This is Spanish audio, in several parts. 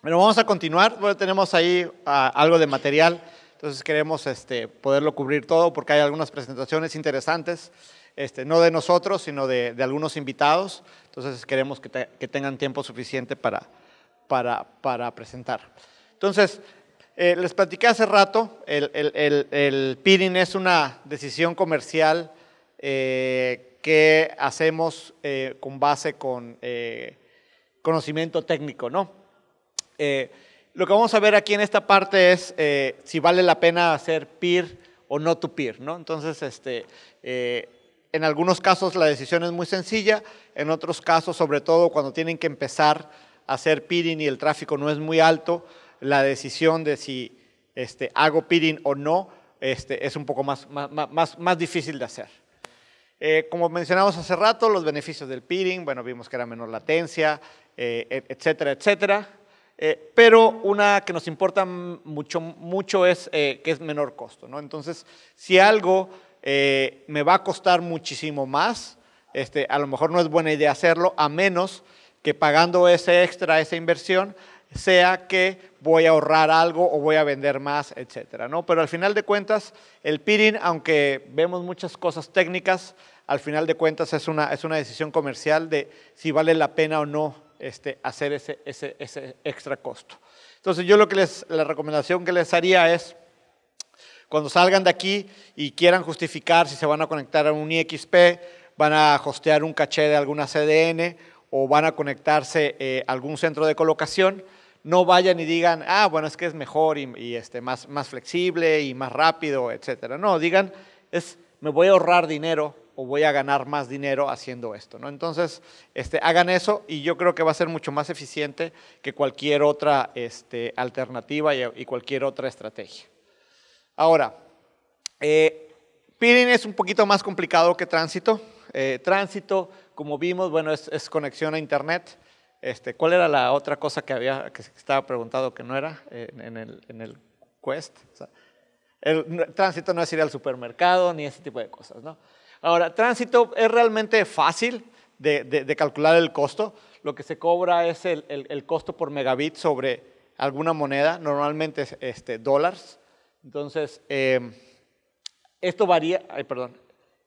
Bueno, vamos a continuar. Bueno, tenemos ahí ah, algo de material, entonces queremos este, poderlo cubrir todo porque hay algunas presentaciones interesantes, este, no de nosotros, sino de, algunos invitados. Entonces queremos que, tengan tiempo suficiente para, para, para presentar. Entonces, eh, les platiqué hace rato, el, el, peering es una decisión comercial eh, que hacemos eh, con base con conocimiento técnico, ¿no? Eh, lo que vamos a ver aquí en esta parte es eh, si vale la pena hacer peer o no to peer, Entonces, este, eh, en algunos casos la decisión es muy sencilla, en otros casos, sobre todo cuando tienen que empezar a hacer peering y el tráfico no es muy alto, la decisión de si este, hago peering o no este, es un poco más, difícil de hacer. como mencionamos hace rato, los beneficios del peering, bueno, vimos que era menor latencia, e-, etcétera, etcétera. Eh, pero una que nos importa mucho, mucho es eh, que es menor costo. Entonces, si algo eh, me va a costar muchísimo más, este, a lo mejor no es buena idea hacerlo, a menos que pagando ese extra, esa inversión, sea que voy a ahorrar algo o voy a vender más, etcétera, Pero al final de cuentas, el peering, aunque vemos muchas cosas técnicas, al final de cuentas es una, es una decisión comercial de si vale la pena o no este, hacer ese, ese, ese, extra costo. Entonces yo lo que les, la recomendación que les haría es, cuando salgan de aquí y quieran justificar si se van a conectar a un IXP, van a hostear un caché de alguna CDN o van a conectarse a eh, algún centro de colocación, no vayan y digan, ah, bueno, es que es mejor y, y este, más, más flexible y más rápido, etcétera. No, digan, es, me voy a ahorrar dinero o voy a ganar más dinero haciendo esto. ¿no? Entonces, este, hagan eso y yo creo que va a ser mucho más eficiente que cualquier otra este, alternativa y, cualquier otra estrategia. Ahora, eh, es un poquito más complicado que tránsito. Eh, tránsito, como vimos, bueno, es, conexión a Internet. Este, ¿Cuál era la otra cosa que, había, que estaba preguntado que no era en, el, Quest? el tránsito no es ir al supermercado ni ese tipo de cosas, ¿no? Ahora, tránsito es realmente fácil de, calcular el costo. Lo que se cobra es el, costo por megabit sobre alguna moneda, normalmente este, dólares. Entonces, em, esto varía, perdón,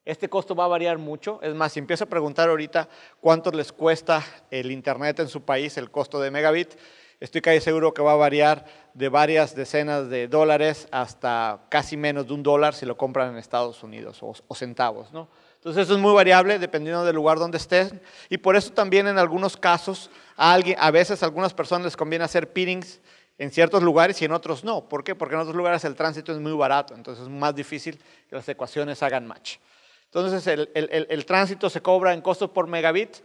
este costo va a variar mucho. Es más, si empiezo a preguntar ahorita cuánto les cuesta el Internet en su país, el costo de megabit, Estoy casi seguro que va a variar de varias decenas de dólares hasta casi menos de un dólar si lo compran en Estados Unidos o, centavos, ¿no? Entonces eso es muy variable dependiendo del lugar donde estés y por eso también en algunos casos a, alguien, a veces a algunas personas les conviene hacer peerings en ciertos lugares y en otros no. ¿Por qué? Porque en otros lugares el tránsito es muy barato, entonces es más difícil que las ecuaciones hagan match. Entonces el tránsito se cobra en costos por megabit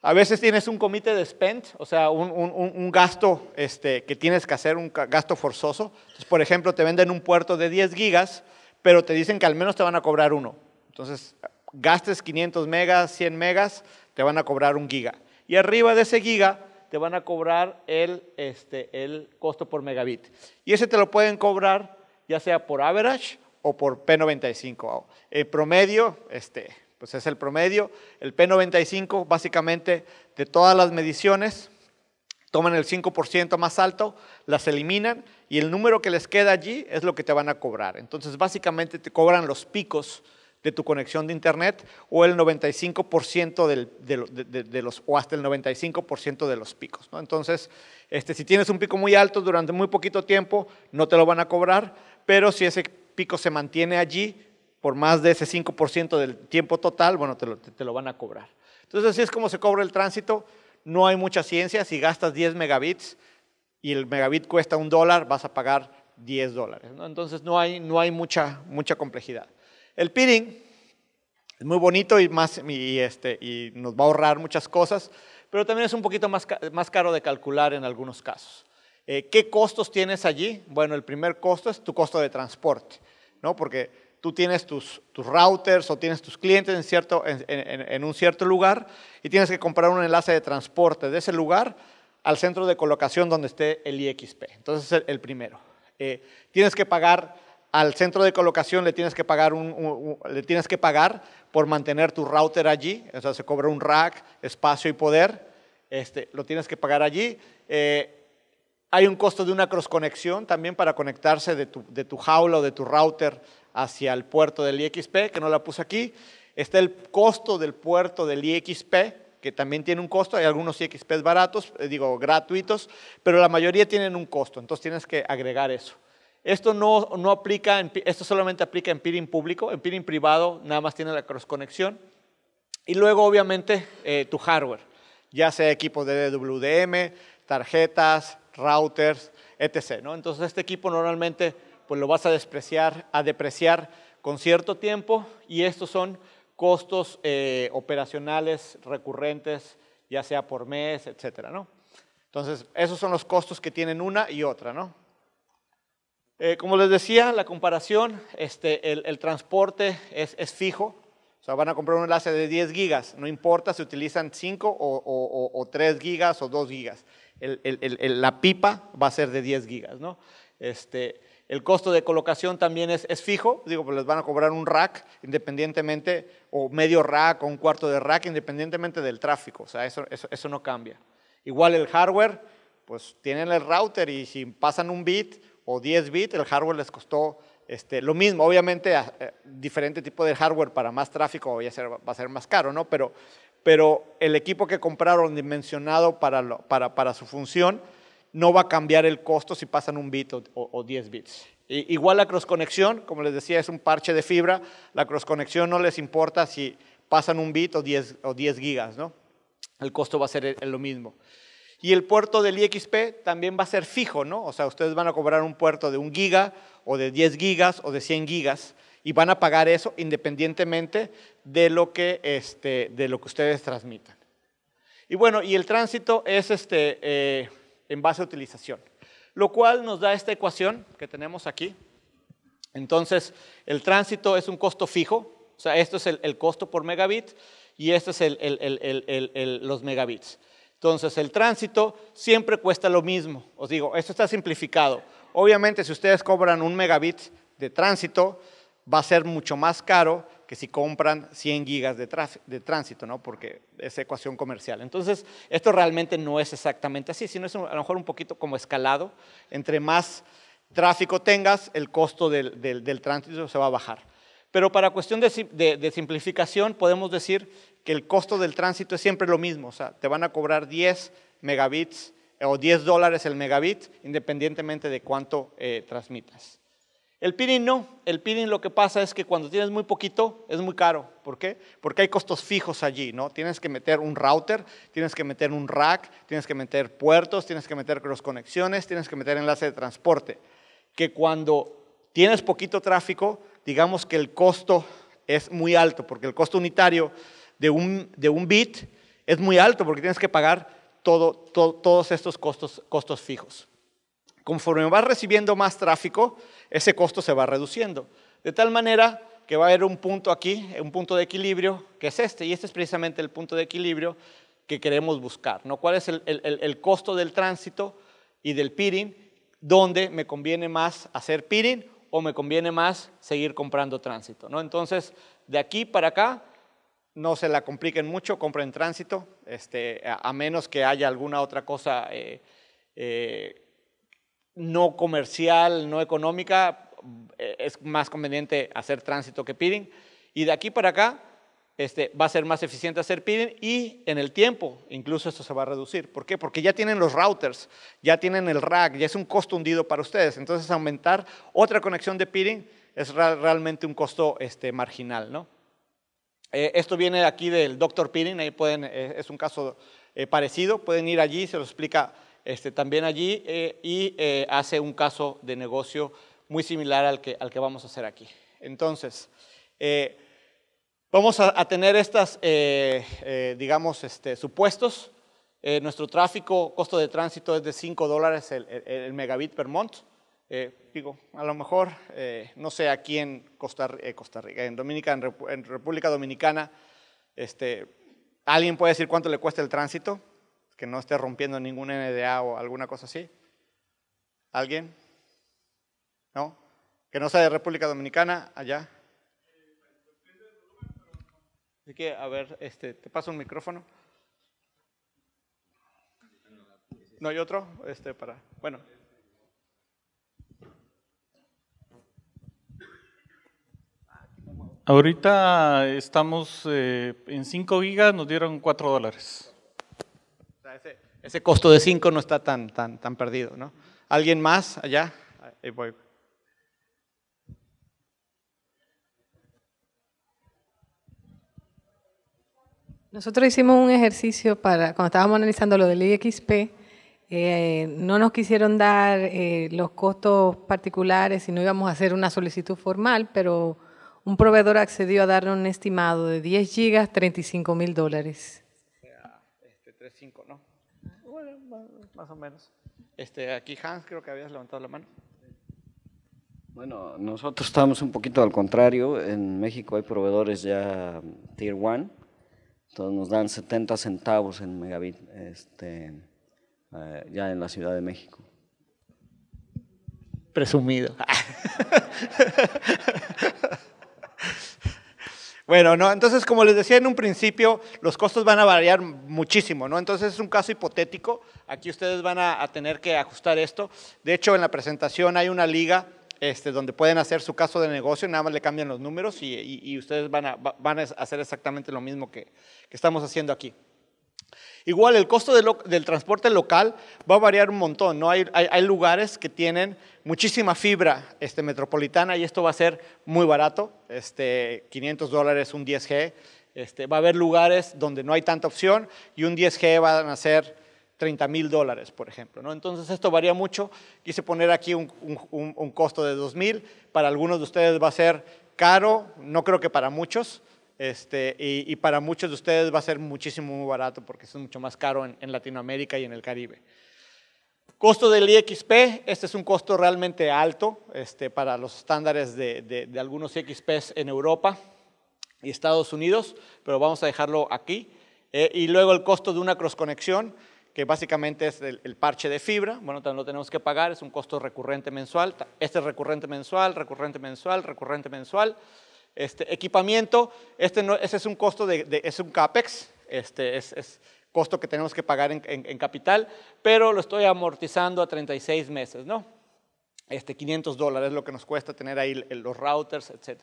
a veces tienes un comité de spend, o sea, un, gasto este, que tienes que hacer, un gasto forzoso. por ejemplo, te venden un puerto de 10 gigas, pero te dicen que al menos te van a cobrar uno. Entonces, gastes 500 megas, 100 megas, te van a cobrar un giga. Y arriba de ese giga te van a cobrar el, este, el costo por megabit. Y ese te lo pueden cobrar ya sea por average o por P95. El promedio, este, pues es el promedio. El P95 básicamente de todas las mediciones, toman el 5% más alto, las eliminan y el número que les queda allí es lo que te van a cobrar. Entonces básicamente te cobran los picos de tu conexión de internet o el 95% de, los o hasta el 95% de los picos. Entonces, este, si tienes un pico muy alto durante muy poquito tiempo, no te lo van a cobrar, pero si ese pico se mantiene allí, por más de ese 5% del tiempo total, bueno, te lo, van a cobrar. Entonces, así es como se cobra el tránsito. No hay mucha ciencia. Si gastas 10 megabits y el megabit cuesta un dólar, vas a pagar 10 dólares. Entonces, no hay, no hay mucha, mucha complejidad. El peering es muy bonito y, más, y, este, y nos va a ahorrar muchas cosas, pero también es un poquito más, más caro de calcular en algunos casos. Eh, ¿Qué costos tienes allí? Bueno, el primer costo es tu costo de transporte, ¿no? Porque tú tienes tus, routers o tienes tus clientes en, cierto, en, un cierto lugar y tienes que comprar un enlace de transporte de ese lugar al centro de colocación donde esté el IXP. Entonces, el, el primero. Eh, tienes que pagar al centro de colocación, le tienes, que pagar le tienes que pagar por mantener tu router allí, o sea, se cobra un rack, espacio y poder, este, lo tienes que pagar allí. Eh, hay un costo de una cross conexión también para conectarse de tu, de tu jaula o de tu router hacia el puerto del IXP, que no la puse aquí. Está el costo del puerto del IXP, que también tiene un costo. Hay algunos IXPs baratos, eh, digo, gratuitos, pero la mayoría tienen un costo. Entonces tienes que agregar eso. Esto no, no aplica, esto solamente aplica en peering público, en peering privado nada más tiene la cross-conexión. Y luego, obviamente, eh, tu hardware, ya sea equipo de WDM, tarjetas, routers, etc. ¿no? Entonces, este equipo normalmente pues lo vas a despreciar, a depreciar con cierto tiempo y estos son costos eh, operacionales recurrentes, ya sea por mes, etcétera, ¿no? Entonces, esos son los costos que tienen una y otra, ¿no? Eh, como les decía, la comparación, este, el, transporte es, fijo, o sea, van a comprar un enlace de 10 gigas, no importa si utilizan 5 o, 3 gigas o 2 gigas, la pipa va a ser de 10 gigas, ¿no? Este, el costo de colocación también es, fijo, digo, pues les van a cobrar un rack independientemente, o medio rack o un cuarto de rack independientemente del tráfico, o sea, eso, no cambia. Igual el hardware, pues tienen el router y si pasan un bit o 10 bits, el hardware les costó este, lo mismo. Obviamente, a, eh, diferente tipo de hardware para más tráfico va a ser más caro, ¿no? Pero, pero el equipo que compraron dimensionado para, para, para su función, no va a cambiar el costo si pasan un bit o, 10 bits. igual la cross conexión, como les decía, es un parche de fibra. La cross conexión no les importa si pasan un bit o 10, o 10 gigas, ¿no? El costo va a ser lo mismo. Y el puerto del IXP también va a ser fijo, ¿no? O sea, ustedes van a cobrar un puerto de un giga o de 10 gigas o de 100 gigas y van a pagar eso independientemente de lo que, este, de lo que ustedes transmitan. Y bueno, y el tránsito es este, eh, en base a utilización, lo cual nos da esta ecuación que tenemos aquí. Entonces, el tránsito es un costo fijo, o sea, esto es el, costo por megabit y esto es los megabits. Entonces, el tránsito siempre cuesta lo mismo. Os digo, esto está simplificado. Obviamente, si ustedes cobran un megabit de tránsito, va a ser mucho más caro que si compran 100 gigas de, de tránsito, ¿no? porque es ecuación comercial. Entonces, esto realmente no es exactamente así, sino es a lo mejor un poquito como escalado. Entre más tráfico tengas, el costo del, del, tránsito se va a bajar. Pero para cuestión de, de, simplificación, podemos decir que el costo del tránsito es siempre lo mismo. O sea, te van a cobrar 10 megabits o 10 dólares el megabit, independientemente de cuánto eh, transmitas. El peering no. El peering lo que pasa es que cuando tienes muy poquito es muy caro. ¿Por qué? Porque hay costos fijos allí, ¿no? Tienes que meter un router, tienes que meter un rack, tienes que meter puertos, tienes que meter cross conexiones, tienes que meter enlace de transporte. Que cuando tienes poquito tráfico, digamos que el costo es muy alto, porque el costo unitario de un, bit es muy alto, porque tienes que pagar todo, todos estos costos, costos fijos. Conforme vas recibiendo más tráfico, ese costo se va reduciendo. De tal manera que va a haber un punto aquí, un punto de equilibrio, que es este, y este es precisamente el punto de equilibrio que queremos buscar, ¿no? ¿Cuál es el, costo del tránsito y del peering? ¿Dónde me conviene más hacer peering o me conviene más seguir comprando tránsito? ¿no? Entonces, de aquí para acá, no se la compliquen mucho, compren tránsito, este, a, menos que haya alguna otra cosa eh, eh, no comercial, no económica, eh, es más conveniente hacer tránsito que peering. Y de aquí para acá este, va a ser más eficiente hacer peering y en el tiempo incluso esto se va a reducir. ¿Por qué? Porque ya tienen los routers, ya tienen el rack, ya es un costo hundido para ustedes. Entonces aumentar otra conexión de peering es realmente un costo este, marginal. ¿no? Eh, esto viene aquí del Dr. Peering, ahí pueden, eh, es un caso parecido, pueden ir allí, se lo explica este, también allí eh, y eh, hace un caso de negocio muy similar al que, al que vamos a hacer aquí. Entonces, eh, vamos a, tener estas, digamos, este, supuestos. nuestro tráfico, costo de tránsito es de 5 dólares el, megabit per month. digo, a lo mejor, no sé, aquí en Costa, Rica, en, en República Dominicana, este, alguien puede decir cuánto le cuesta el tránsito que no esté rompiendo ningún NDA o alguna cosa así? ¿Alguien? ¿No? ¿Que no sea de República Dominicana, allá? Así que, a ver, este, te paso un micrófono. ¿No hay otro? Este, para, bueno. Ahorita estamos eh, en 5 gigas, nos dieron 4 dólares ese, costo de 5 no está tan, tan, tan perdido. ¿no? ¿Alguien más allá? Nosotros hicimos un ejercicio para, cuando estábamos analizando lo del IXP, eh, no nos quisieron dar eh, los costos particulares y no íbamos a hacer una solicitud formal, pero un proveedor accedió a darnos un estimado de 10 gigas, 35 mil dólares. O este, ¿no? más o menos. Este, aquí Hans, creo que habías levantado la mano. Bueno, nosotros estamos un poquito al contrario. En México hay proveedores ya mm, Tier 1, entonces nos dan 70 centavos en megabit este, eh, ya en la Ciudad de México. Presumido. Bueno, no, entonces como les decía en un principio, los costos van a variar muchísimo, ¿no? Entonces es un caso hipotético, aquí ustedes van a, tener que ajustar esto. De hecho, en la presentación hay una liga este, donde pueden hacer su caso de negocio, nada más le cambian los números y, ustedes van a, van a hacer exactamente lo mismo que estamos haciendo aquí. Igual el costo del transporte local va a variar un montón, Hay, lugares que tienen muchísima fibra este, metropolitana y esto va a ser muy barato, este, 500 dólares un 10G. Este, va a haber lugares donde no hay tanta opción y un 10G van a ser 30 mil dólares, por ejemplo. Entonces esto varía mucho. Quise poner aquí un, costo de 2000 Para algunos de ustedes va a ser caro, no creo que para muchos. Este, y, para muchos de ustedes va a ser muchísimo más barato porque es mucho más caro en, Latinoamérica y en el Caribe. Costo del IXP, este es un costo realmente alto este, para los estándares de, algunos IXPs en Europa y Estados Unidos, pero vamos a dejarlo aquí. Eh, y luego el costo de una cross-conexión, que básicamente es el, el, parche de fibra, bueno, también lo tenemos que pagar, es un costo recurrente mensual. Este es recurrente mensual, recurrente mensual, recurrente mensual. Este, equipamiento, este no, ese es un costo de, es un CAPEX, este es, es, costo que tenemos que pagar en, capital, pero lo estoy amortizando a 36 meses, ¿no? Este, 500 dólares es lo que nos cuesta tener ahí los routers, etc.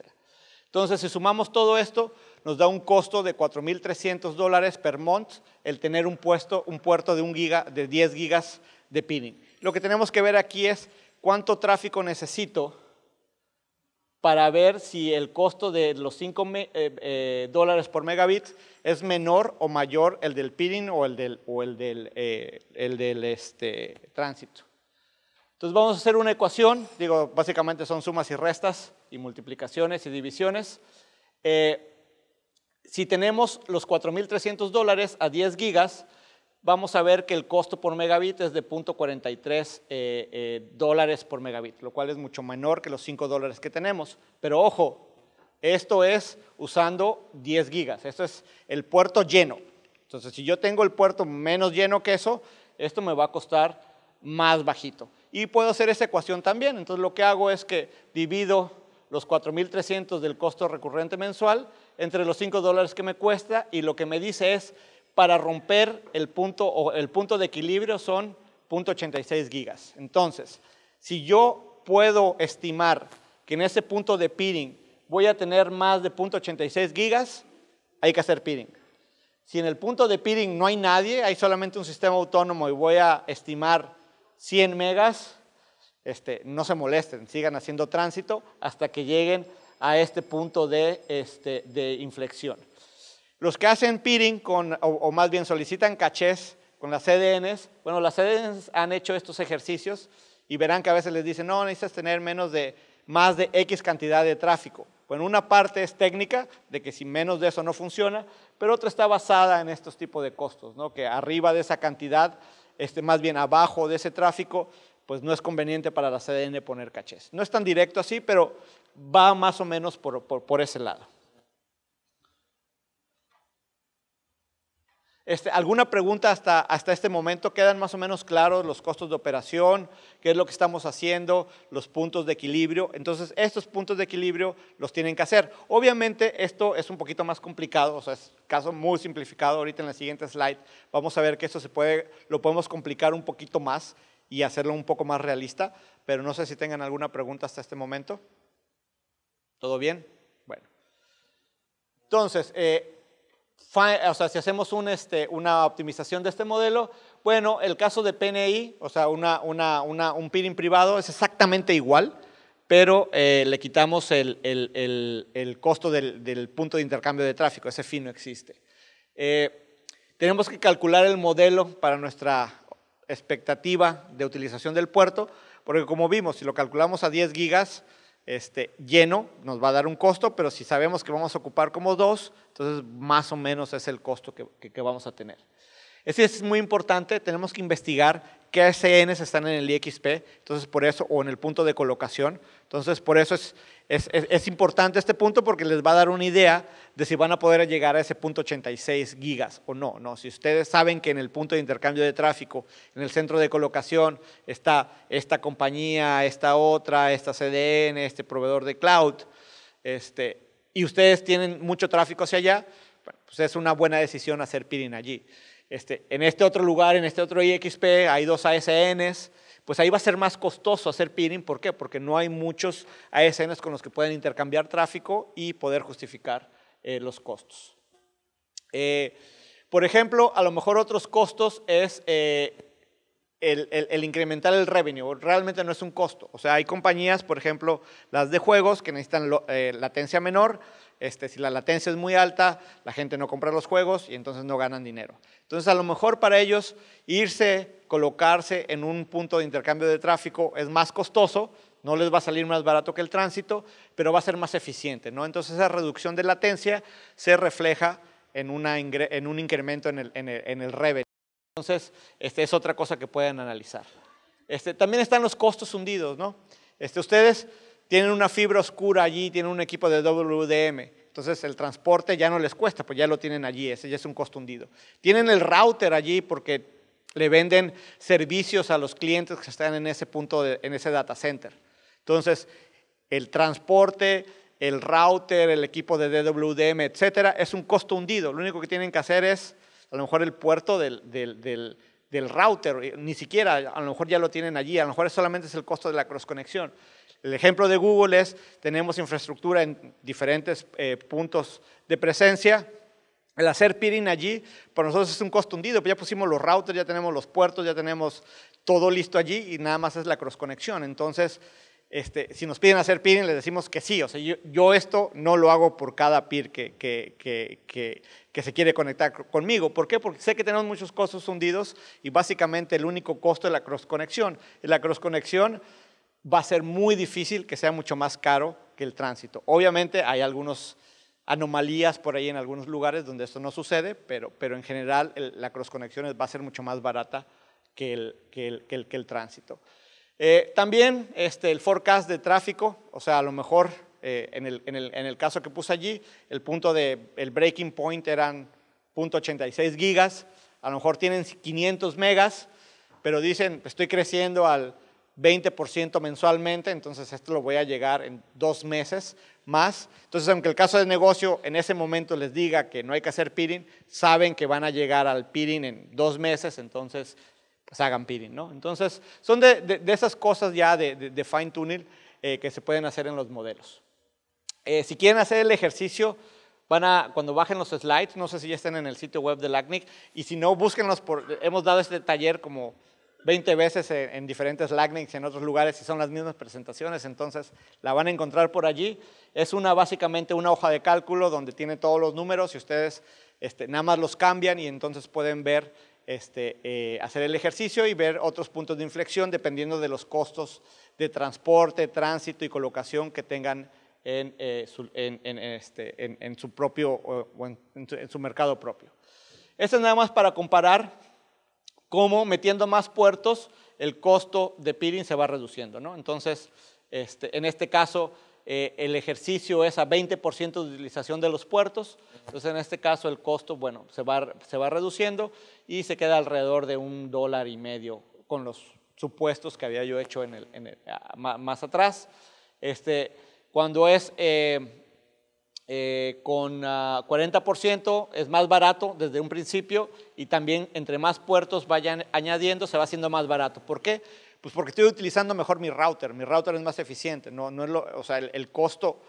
Entonces, si sumamos todo esto, nos da un costo de 4.300 dólares per month el tener un, puesto, un puerto de, un giga, de 10 gigas de pinning. Lo que tenemos que ver aquí es cuánto tráfico necesito para ver si el costo de los 5 eh, eh, dólares por megabit es menor o mayor el del peering o el del, eh, el del este, tránsito. Entonces vamos a hacer una ecuación, digo, básicamente son sumas y restas y multiplicaciones y divisiones. si tenemos los 4.300 dólares a 10 gigas, vamos a ver que el costo por megabit es de 0.43 eh, eh, dólares por megabit, lo cual es mucho menor que los 5 dólares que tenemos. Pero ojo, esto es usando 10 gigas, esto es el puerto lleno. Entonces, si yo tengo el puerto menos lleno que eso, esto me va a costar más bajito. Y puedo hacer esa ecuación también. Entonces, lo que hago es que divido los 4.300 del costo recurrente mensual entre los 5 dólares que me cuesta y lo que me dice es para romper el punto, o el punto de equilibrio son 0.86 gigas. Entonces, si yo puedo estimar que en ese punto de peering voy a tener más de 0.86 gigas, hay que hacer peering. Si en el punto de peering no hay nadie, hay solamente un sistema autónomo y voy a estimar 100 megas, este, no se molesten, sigan haciendo tránsito hasta que lleguen a este punto de este, inflexión. Los que hacen peering o, más bien solicitan cachés con las CDNs, bueno, las CDNs han hecho estos ejercicios y verán que a veces les dicen, no, necesitas tener menos de, más de X cantidad de tráfico. Bueno, una parte es técnica, de que si menos de eso no funciona, pero otra está basada en estos tipos de costos, ¿no? que arriba de esa cantidad, este, más bien abajo de ese tráfico, pues no es conveniente para la CDN poner cachés. No es tan directo así, pero va más o menos por ese lado. Este, ¿Alguna pregunta hasta, hasta este momento? ¿Quedan más o menos claros los costos de operación? ¿Qué es lo que estamos haciendo? Los puntos de equilibrio. Entonces, estos puntos de equilibrio los tienen que hacer. Obviamente, esto es un poquito más complicado, o sea, es caso muy simplificado. Ahorita en la siguiente slide vamos a ver que esto se puede, lo podemos complicar un poquito más y hacerlo un poco más realista, pero no sé si tengan alguna pregunta hasta este momento. ¿Todo bien? Bueno. Entonces, eh, o sea, si hacemos este, una optimización de este modelo, bueno, el caso de PNI, o sea, un peering privado es exactamente igual, pero eh, le quitamos el, costo del, punto de intercambio de tráfico, ese fin no existe. Eh, tenemos que calcular el modelo para nuestra expectativa de utilización del puerto, porque como vimos, si lo calculamos a 10 gigas, este, lleno, nos va a dar un costo, pero si sabemos que vamos a ocupar como dos, entonces más o menos es el costo que, que vamos a tener. Eso es muy importante, tenemos que investigar qué CNs están en el IXP, entonces por eso, o en el punto de colocación. Entonces, por eso es, es, es, importante este punto porque les va a dar una idea de si van a poder llegar a ese punto 86 gigas o no. no. Si ustedes saben que en el punto de intercambio de tráfico, en el centro de colocación, está esta compañía, esta otra, esta CDN, este proveedor de cloud, este, y ustedes tienen mucho tráfico hacia allá, pues es una buena decisión hacer peering allí. Este, en este otro lugar, en este otro IXP, hay dos ASNs, pues ahí va a ser más costoso hacer peering. ¿Por qué? Porque no hay muchos ASNs con los que pueden intercambiar tráfico y poder justificar eh, los costos. Eh, por ejemplo, a lo mejor otros costos es eh, el, incrementar el revenue. Realmente no es un costo. O sea, hay compañías, por ejemplo, las de juegos que necesitan latencia menor este, si la latencia es muy alta, la gente no compra los juegos y entonces no ganan dinero. Entonces, a lo mejor para ellos irse, colocarse en un punto de intercambio de tráfico es más costoso, no les va a salir más barato que el tránsito, pero va a ser más eficiente. ¿no? Entonces, esa reducción de latencia se refleja en, en un incremento en el, revenue. Entonces, este es otra cosa que pueden analizar. Este, también están los costos hundidos, ¿no? Este, ustedes tienen una fibra oscura allí, tienen un equipo de WDM. Entonces el transporte ya no les cuesta, pues ya lo tienen allí, ese ya es un costo hundido. Tienen el router allí porque le venden servicios a los clientes que están en ese punto, en ese data center. Entonces, el transporte, el router, el equipo de DWDM, etcétera, es un costo hundido. Lo único que tienen que hacer es, a lo mejor, el puerto del, del router, eh, ni siquiera, a lo mejor ya lo tienen allí, a lo mejor solamente es el costo de la cross conexión. El ejemplo de Google es, tenemos infraestructura en diferentes eh, puntos de presencia. El hacer peering allí, para nosotros es un costo hundido, ya pusimos los routers, ya tenemos los puertos, ya tenemos todo listo allí y nada más es la cross conexión. Entonces, este, si nos piden hacer peering, les decimos que sí. O sea, yo, yo esto no lo hago por cada peer que, que, que, que, se quiere conectar conmigo. ¿Por qué? Porque sé que tenemos muchos costos hundidos y básicamente el único costo es la cross conexión. La cross conexión va a ser muy difícil que sea mucho más caro que el tránsito. Obviamente hay algunas anomalías por ahí en algunos lugares donde esto no sucede, pero, pero en general la cross-conexión va a ser mucho más barata que el, el, tránsito. Eh, también este, el forecast de tráfico, o sea, a lo mejor eh, en, en, el, caso que puse allí, el punto de, el breaking point eran 0.86 gigas, a lo mejor tienen 500 megas, pero dicen, estoy creciendo al 20% mensualmente, entonces esto lo voy a llegar en dos meses más. Entonces, aunque el caso de negocio en ese momento les diga que no hay que hacer peering, saben que van a llegar al peering en dos meses, entonces pues hagan peering, ¿no? Entonces, son de, esas cosas ya de, fine tuning eh, que se pueden hacer en los modelos. Eh, si quieren hacer el ejercicio, van a, cuando bajen los slides, no sé si ya están en el sitio web de ACNIC, y si no, búsquenlos, por, hemos dado este taller como 20 veces en, diferentes LACNICs, en otros lugares, y son las mismas presentaciones, entonces la van a encontrar por allí. Es una básicamente una hoja de cálculo donde tiene todos los números y ustedes este, nada más los cambian y entonces pueden ver, este, eh, hacer el ejercicio y ver otros puntos de inflexión dependiendo de los costos de transporte, tránsito y colocación que tengan en, eh, su, este, su, propio en su mercado propio. Esto es nada más para comparar cómo metiendo más puertos el costo de peering se va reduciendo. ¿no? Entonces, este, en este caso, eh, el ejercicio es a 20% de utilización de los puertos. Entonces, en este caso, el costo bueno, se, va, se va reduciendo y se queda alrededor de un dólar y medio con los supuestos que había yo hecho más atrás. Este, cuando es eh, eh, con 40% ah, es más barato desde un principio y también entre más puertos vayan añadiendo se va haciendo más barato. ¿Por qué? Pues porque estoy utilizando mejor mi router, mi router es más eficiente, no, no es lo, o sea, el, el, costo,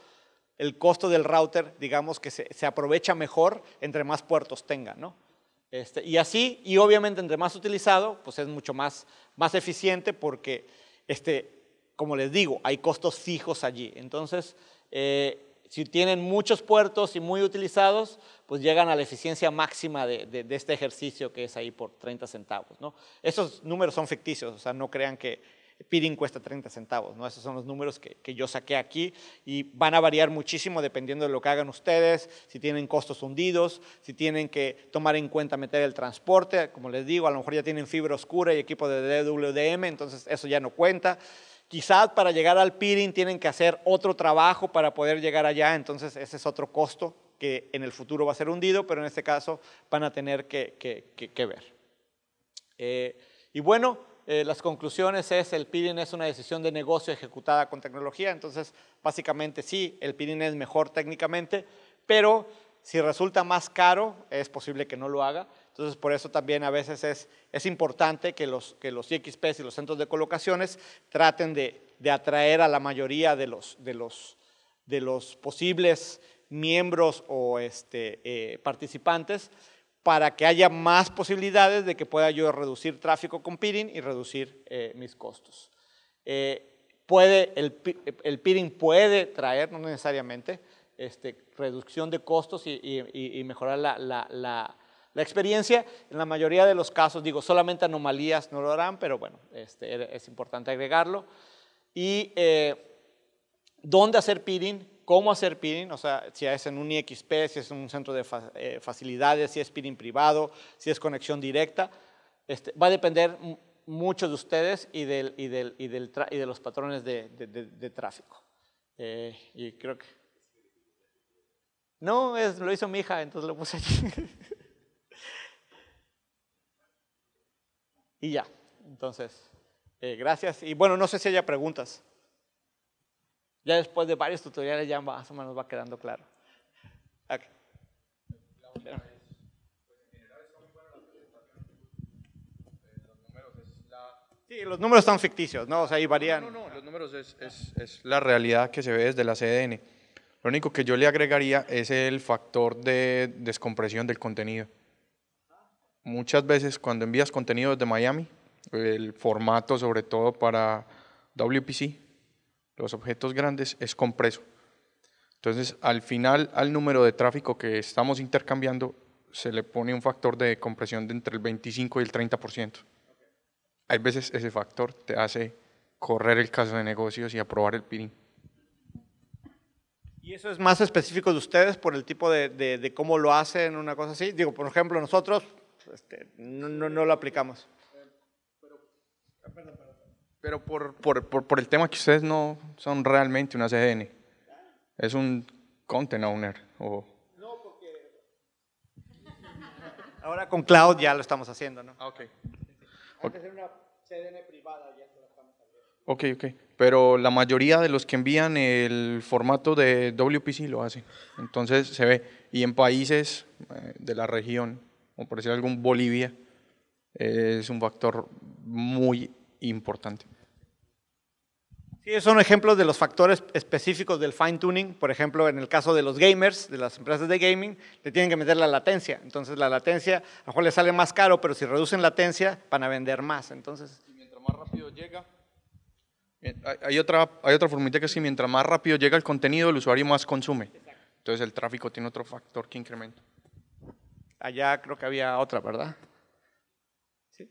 el costo del router, digamos que se, aprovecha mejor entre más puertos tenga, ¿no? Este, y así, y obviamente entre más utilizado, pues es mucho más, más eficiente porque, este, como les digo, hay costos fijos allí. Entonces, eh, si tienen muchos puertos y muy utilizados, pues llegan a la eficiencia máxima de, este ejercicio que es ahí por 30 centavos. ¿no? Esos números son ficticios, o sea, no crean que piden cuesta 30 centavos, ¿no? esos son los números que, que, yo saqué aquí y van a variar muchísimo dependiendo de lo que hagan ustedes, si tienen costos hundidos, si tienen que tomar en cuenta meter el transporte, como les digo, a lo mejor ya tienen fibra oscura y equipo de DWDM, entonces eso ya no cuenta. Quizás para llegar al peering tienen que hacer otro trabajo para poder llegar allá, entonces ese es otro costo que en el futuro va a ser hundido, pero en este caso van a tener que, ver. Eh, y bueno, eh, las conclusiones es el peering es una decisión de negocio ejecutada con tecnología, entonces básicamente sí, el peering es mejor técnicamente, pero si resulta más caro, es posible que no lo haga. Entonces, por eso también a veces es, importante que los, que los IXPs y los centros de colocaciones traten de, atraer a la mayoría de los, de los, de los posibles miembros o este, eh, participantes para que haya más posibilidades de que pueda yo reducir tráfico con peering y reducir eh, mis costos. Eh, puede, el, peering puede traer, no necesariamente, este, reducción de costos y, mejorar la la experiencia, en la mayoría de los casos, digo, solamente anomalías no lo harán, pero bueno, este, es importante agregarlo. Y eh, dónde hacer peering, cómo hacer peering, o sea, si es en un IXP, si es en un centro de eh, facilidades, si es peering privado, si es conexión directa, este, va a depender mucho de ustedes y, del, y, del, y, de los patrones de, tráfico. Eh, y creo que... No, lo hizo mi hija, entonces lo puse aquí. Y ya, entonces, eh, gracias. Y bueno, no sé si haya preguntas. Ya después de varios tutoriales ya más o menos va quedando claro. Sí, los números están ficticios, ¿no? O sea, ahí varían. No, no, los números es, la realidad que se ve desde la CDN. Lo único que yo le agregaría es el factor de descompresión del contenido muchas veces cuando envías contenido de Miami, el formato sobre todo para WPC, los objetos grandes, es compreso. Entonces, al final, al número de tráfico que estamos intercambiando, se le pone un factor de compresión de entre el 25 y el 30%. Hay veces ese factor te hace correr el caso de negocios y aprobar el peering. ¿Y eso es más específico de ustedes por el tipo de, de cómo lo hacen, una cosa así? Digo, por ejemplo, nosotros este, no, no, lo aplicamos. Pero por, el tema que ustedes no son realmente una CDN, es un content owner. No, porque ahora con cloud ya lo estamos haciendo, ¿no? estamos haciendo. Ok, ok. Pero la mayoría de los que envían el formato de WPC lo hacen. Entonces se ve. Y en países eh, de la región o por decir algo, Bolivia, es un factor muy importante. Sí, son ejemplos de los factores específicos del fine tuning. Por ejemplo, en el caso de los gamers, de las empresas de gaming, le tienen que meter la latencia. Entonces, la latencia a lo mejor le sale más caro, pero si reducen latencia, van a vender más. Entonces, y mientras más rápido llega. Eh, hay otra, hay otra que es que mientras más rápido llega el contenido, el usuario más consume. Entonces, el tráfico tiene otro factor que incrementa. Allá creo que había otra, ¿verdad? ¿Sí?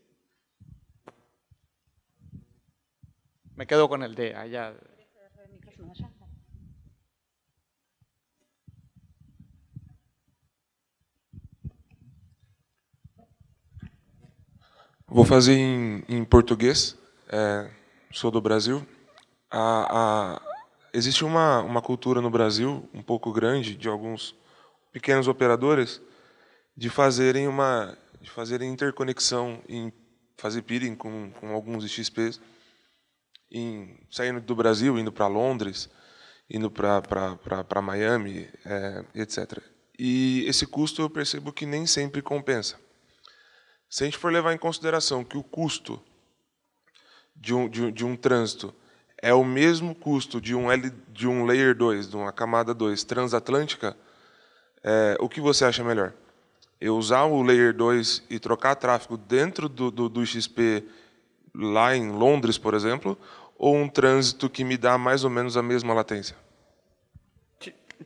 Me quedo con el de allá. Vou fazer em, em português. É, sou do Brasil. A, a, existe uma, uma cultura no Brasil um pouco grande de alguns pequenos operadores de fazerem uma de fazerem interconexão em fazer peering com, com alguns XPs, em, saindo do Brasil, indo para Londres, indo para Miami, é, etc. E esse custo eu percebo que nem sempre compensa. Se a gente for levar em consideração que o custo de um, de, de um trânsito é o mesmo custo de um, L, de um Layer 2, de uma camada 2 transatlântica, é, o que você acha melhor? eu usar o Layer 2 y e trocar tráfico dentro do, do, XP lá em Londres, por ejemplo, o un um tránsito que me da más o menos la misma latencia?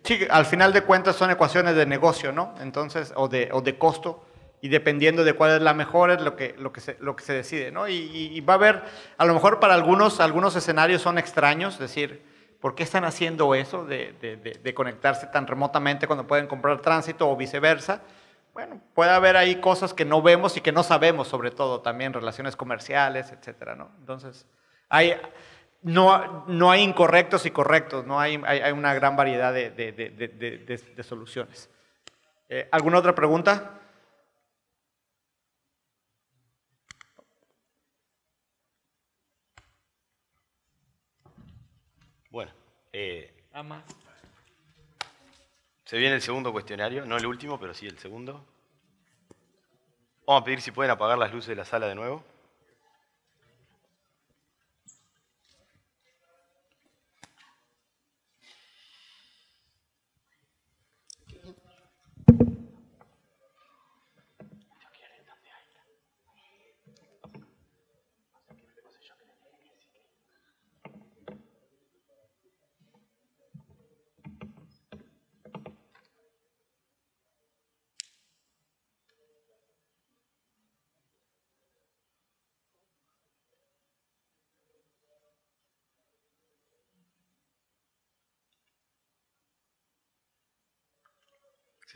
Sí, al final de cuentas son ecuaciones de negocio, ¿no? Entonces, o de, o de costo, y dependiendo de cuál es la mejor es lo que, lo que, se, lo que se decide, ¿no? Y, va a haber, a lo mejor para algunos, algunos escenarios son extraños, es decir, ¿por qué están haciendo eso de, de, de, de conectarse tan remotamente cuando pueden comprar tránsito o viceversa? bueno, puede haber ahí cosas que no vemos y que no sabemos, sobre todo también relaciones comerciales, etcétera, ¿no? Entonces, hay, no, no hay incorrectos y correctos, ¿no? Hay, hay, una gran variedad de, soluciones. Eh, ¿Alguna otra pregunta? Bueno, eh, se viene el segundo cuestionario, no el último, pero sí el segundo. Vamos a pedir si pueden apagar las luces de la sala de nuevo.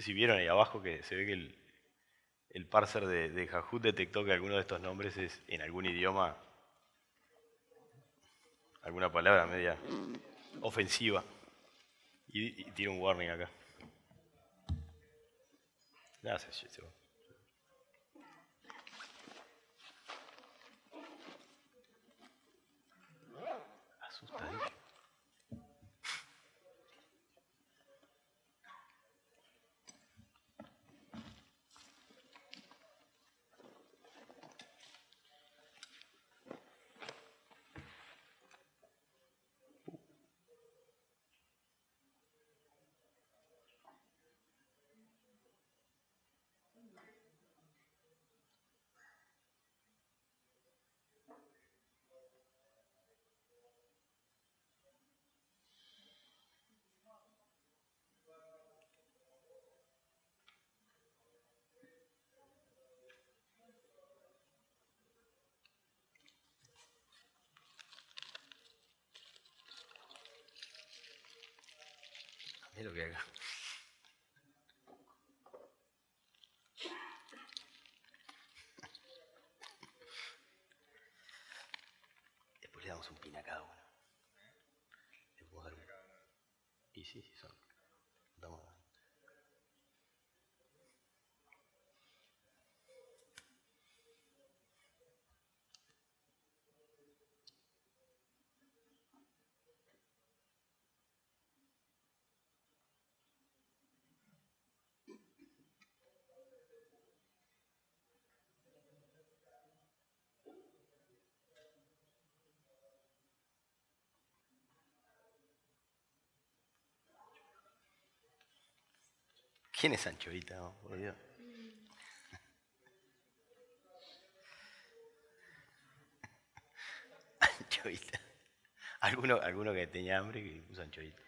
si vieron ahí abajo que se ve que el, el parser de, de detectó que alguno de estos nombres es en algún idioma, alguna palabra media ofensiva. Y, tiene un warning acá. Nada, Después le damos un pin a cada uno. Y sí, sí, son. ¿Quién es Sanchovita, Oh, por Dios. Anchovita. Alguno, alguno que tenía hambre que puso anchovita.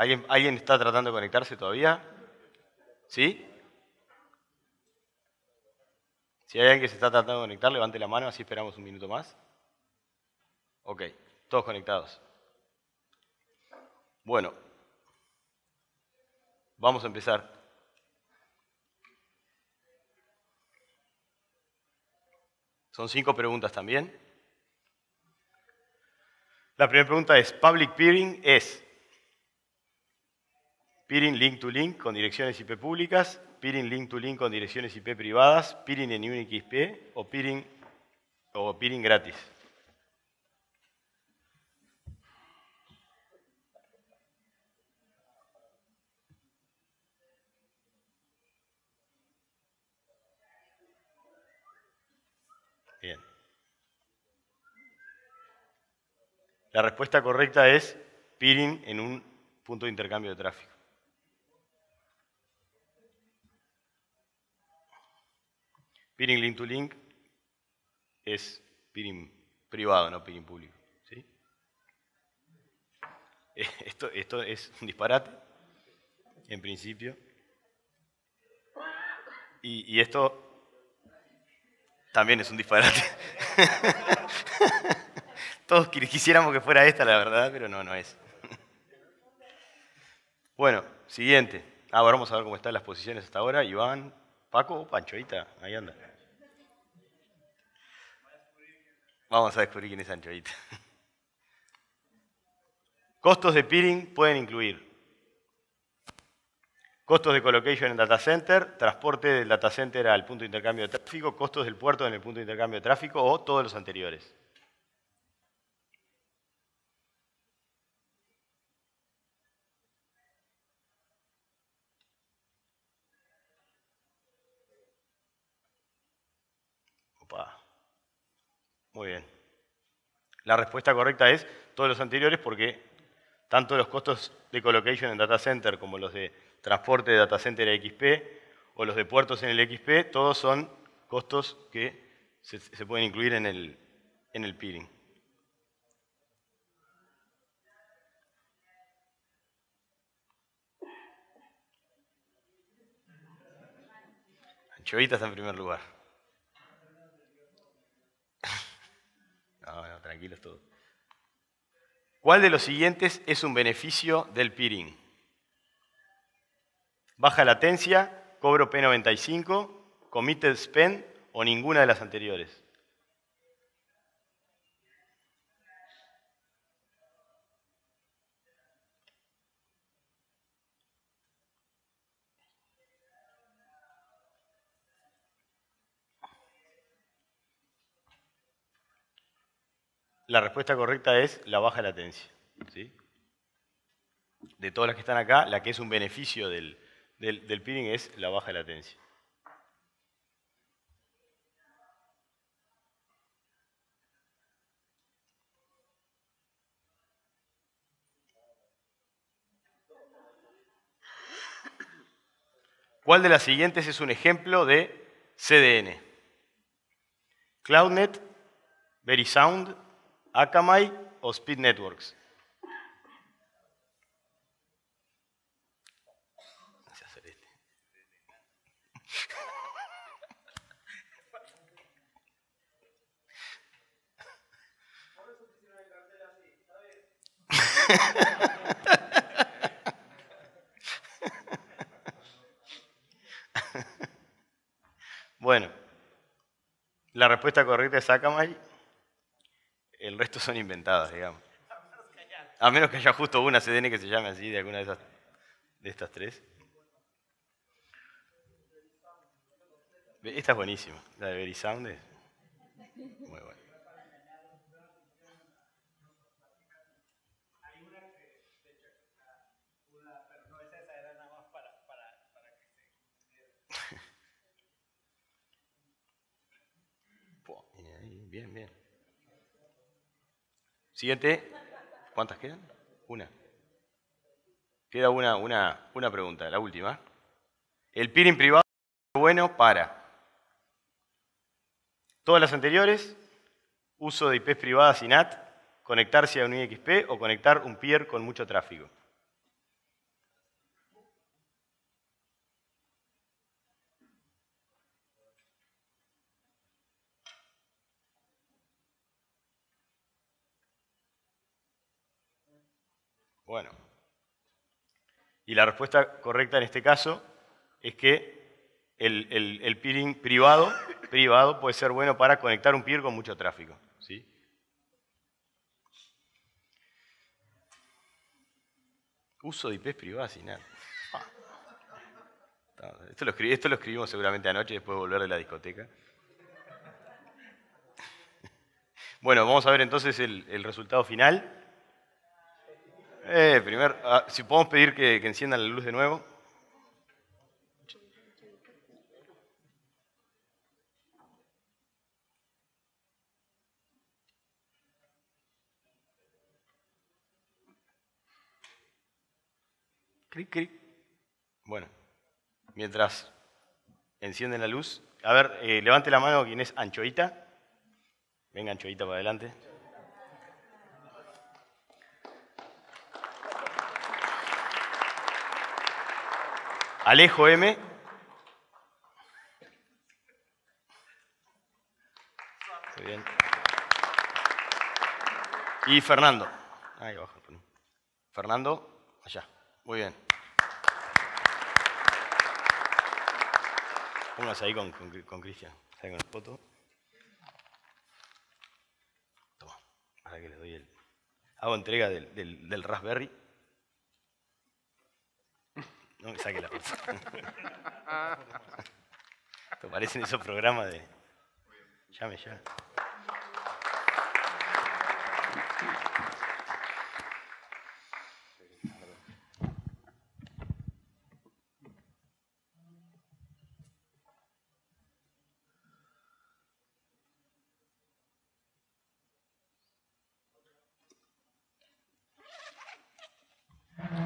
¿Alguien, está tratando de conectarse todavía? ¿Sí? Si hay alguien que se está tratando de conectar, levante la mano, así esperamos un minuto más. Ok, todos conectados. Bueno, vamos a empezar. Son cinco preguntas también. La primera pregunta es, ¿public peering es peering link to link con direcciones IP públicas, peering link to link con direcciones IP privadas, peering en UNIXP o peering, o peering gratis. Bien. La respuesta correcta es peering en un punto de intercambio de tráfico. Peering link to link es peering privado, no peering público. Esto, esto es un disparate, en principio. Y, esto también es un disparate. Todos quisiéramos que fuera esta, la verdad, pero no, no es. Bueno, siguiente. Ahora vamos a ver cómo están las posiciones hasta ahora. Iván, Paco Panchoita, Pancho, ahí anda. Vamos a descubrir quién es Costos de peering pueden incluir costos de colocation en data center, transporte del data center al punto de intercambio de tráfico, costos del puerto en el punto de intercambio de tráfico o todos los anteriores. Muy bien. La respuesta correcta es todos los anteriores porque tanto los costos de colocation en data center como los de transporte de data center a XP o los de puertos en el XP, todos son costos que se, pueden incluir en el, en el peering. Anchovitas en primer lugar. bueno, tranquilos ¿Cuál de los siguientes es un beneficio del peering? Baja latencia, cobro P95, committed spend o ninguna de las anteriores. La respuesta correcta es la baja latencia. De todas las que están acá, la que es un beneficio del, del, peering es la baja latencia. ¿Cuál de las siguientes es un ejemplo de CDN? CloudNet, VeriSound, Akamai o Speed Networks. bueno, la respuesta correcta es Akamai el resto son inventadas, digamos. A menos que haya justo una CDN que se llame así, de alguna de, de estas tres. Esta es buenísima, la de Verisound muy buena. Siguiente. ¿Cuántas quedan? Una. Queda una, una, una pregunta, la última. El peering privado es bueno para todas las anteriores, uso de IPs privadas y NAT, conectarse a un IXP o conectar un peer con mucho tráfico. Bueno, y la respuesta correcta en este caso es que el, peering privado, puede ser bueno para conectar un peer con mucho tráfico. Uso de IPs privadas y nada. Ah. Esto, lo escribimos seguramente anoche después de volver de la discoteca. Bueno, vamos a ver entonces el resultado final. Eh, primero, ah, si podemos pedir que, enciendan la luz de nuevo. Cric, Bueno, mientras encienden la luz, a ver, eh, levante la mano quien es anchoita. Venga, anchoita para adelante. Alejo M. Muy bien. Y Fernando. Ahí abajo. Fernando, allá. Muy bien. Pónganse ahí con Cristian. Con, con, con la foto. Toma, Ahora que le doy el. Hago entrega del Raspberry. No me saque la persona. Te parecen esos programas de. Llame ya.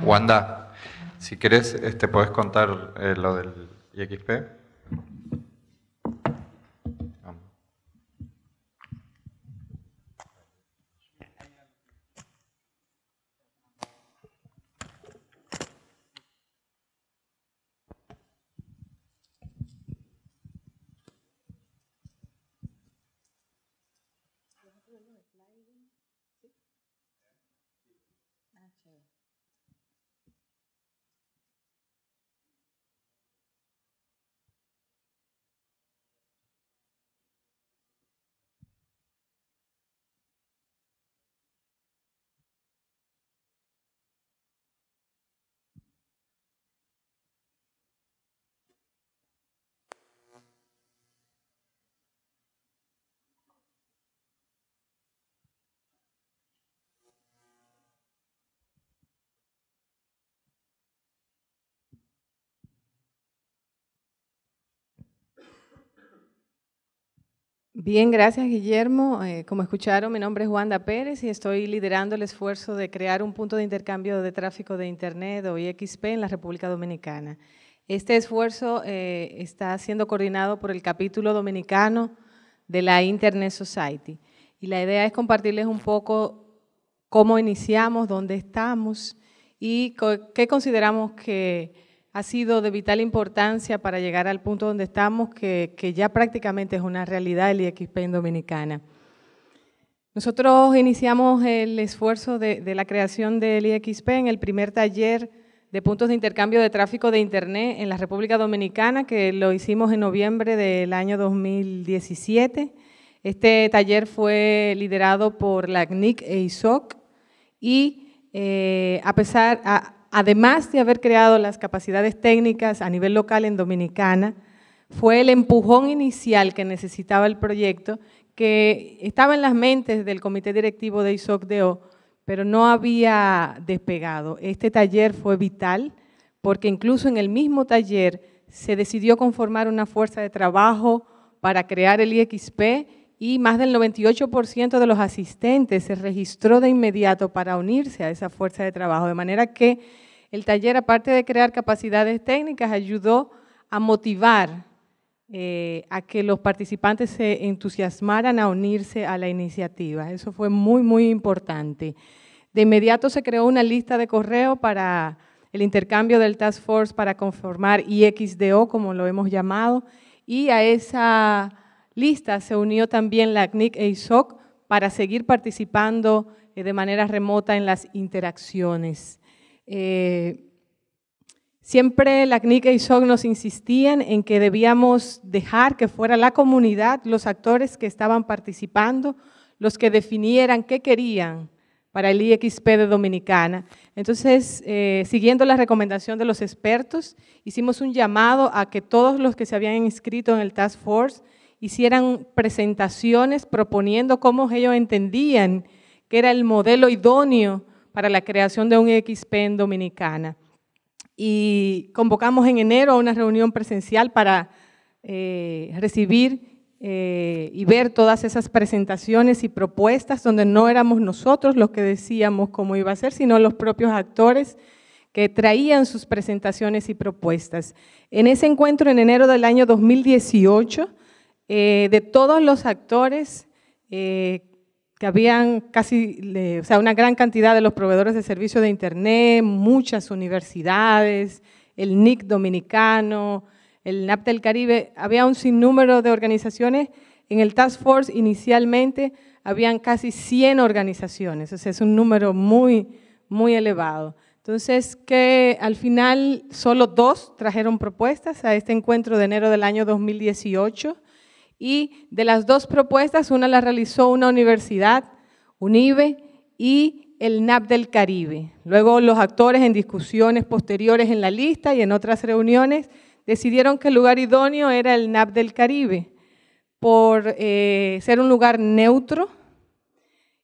Wanda. Si quieres, este, puedes contar eh, lo del IXP. Bien, gracias Guillermo. Eh, como escucharon, mi nombre es Juanda Pérez y estoy liderando el esfuerzo de crear un punto de intercambio de tráfico de Internet o IXP en la República Dominicana. Este esfuerzo eh, está siendo coordinado por el capítulo dominicano de la Internet Society y la idea es compartirles un poco cómo iniciamos, dónde estamos y qué consideramos que ha sido de vital importancia para llegar al punto donde estamos, que, que ya prácticamente es una realidad el IXP en Dominicana. Nosotros iniciamos el esfuerzo de, la creación del IXP en el primer taller de puntos de intercambio de tráfico de Internet en la República Dominicana, que lo hicimos en noviembre del año 2017. Este taller fue liderado por la CNIC e ISOC y eh, a pesar, a, además de haber creado las capacidades técnicas a nivel local en Dominicana, fue el empujón inicial que necesitaba el proyecto, que estaba en las mentes del comité directivo de isoc pero no había despegado. Este taller fue vital porque incluso en el mismo taller se decidió conformar una fuerza de trabajo para crear el IXP y más del 98% de los asistentes se registró de inmediato para unirse a esa fuerza de trabajo. De manera que el taller, aparte de crear capacidades técnicas, ayudó a motivar eh, a que los participantes se entusiasmaran a unirse a la iniciativa. Eso fue muy, muy importante. De inmediato se creó una lista de correo para el intercambio del Task Force para conformar IXDO, como lo hemos llamado, y a esa lista se unió también la CNIC e ISOC para seguir participando eh, de manera remota en las interacciones. Eh, siempre la CNIC e ISOC nos insistían en que debíamos dejar que fuera la comunidad, los actores que estaban participando, los que definieran qué querían para el IXP de Dominicana. Entonces, eh, siguiendo la recomendación de los expertos, hicimos un llamado a que todos los que se habían inscrito en el Task Force hicieran presentaciones proponiendo cómo ellos entendían que era el modelo idóneo para la creación de un XP Dominicana. Y convocamos en enero a una reunión presencial para eh, recibir eh, y ver todas esas presentaciones y propuestas donde no éramos nosotros los que decíamos cómo iba a ser, sino los propios actores que traían sus presentaciones y propuestas. En ese encuentro en enero del año 2018 eh, de todos los actores eh, que habían casi, o sea, una gran cantidad de los proveedores de servicios de Internet, muchas universidades, el NIC dominicano, el NAP e del Caribe, había un sinnúmero de organizaciones. En el Task Force inicialmente habían casi 100 organizaciones, o sea, es un número muy, muy elevado. Entonces, que al final solo dos trajeron propuestas a este encuentro de enero del año 2018. Y de las dos propuestas, una la realizó una universidad, UNIBE, y el NAP del Caribe. Luego los actores en discusiones posteriores en la lista y en otras reuniones decidieron que el lugar idóneo era el NAP del Caribe, por eh, ser un lugar neutro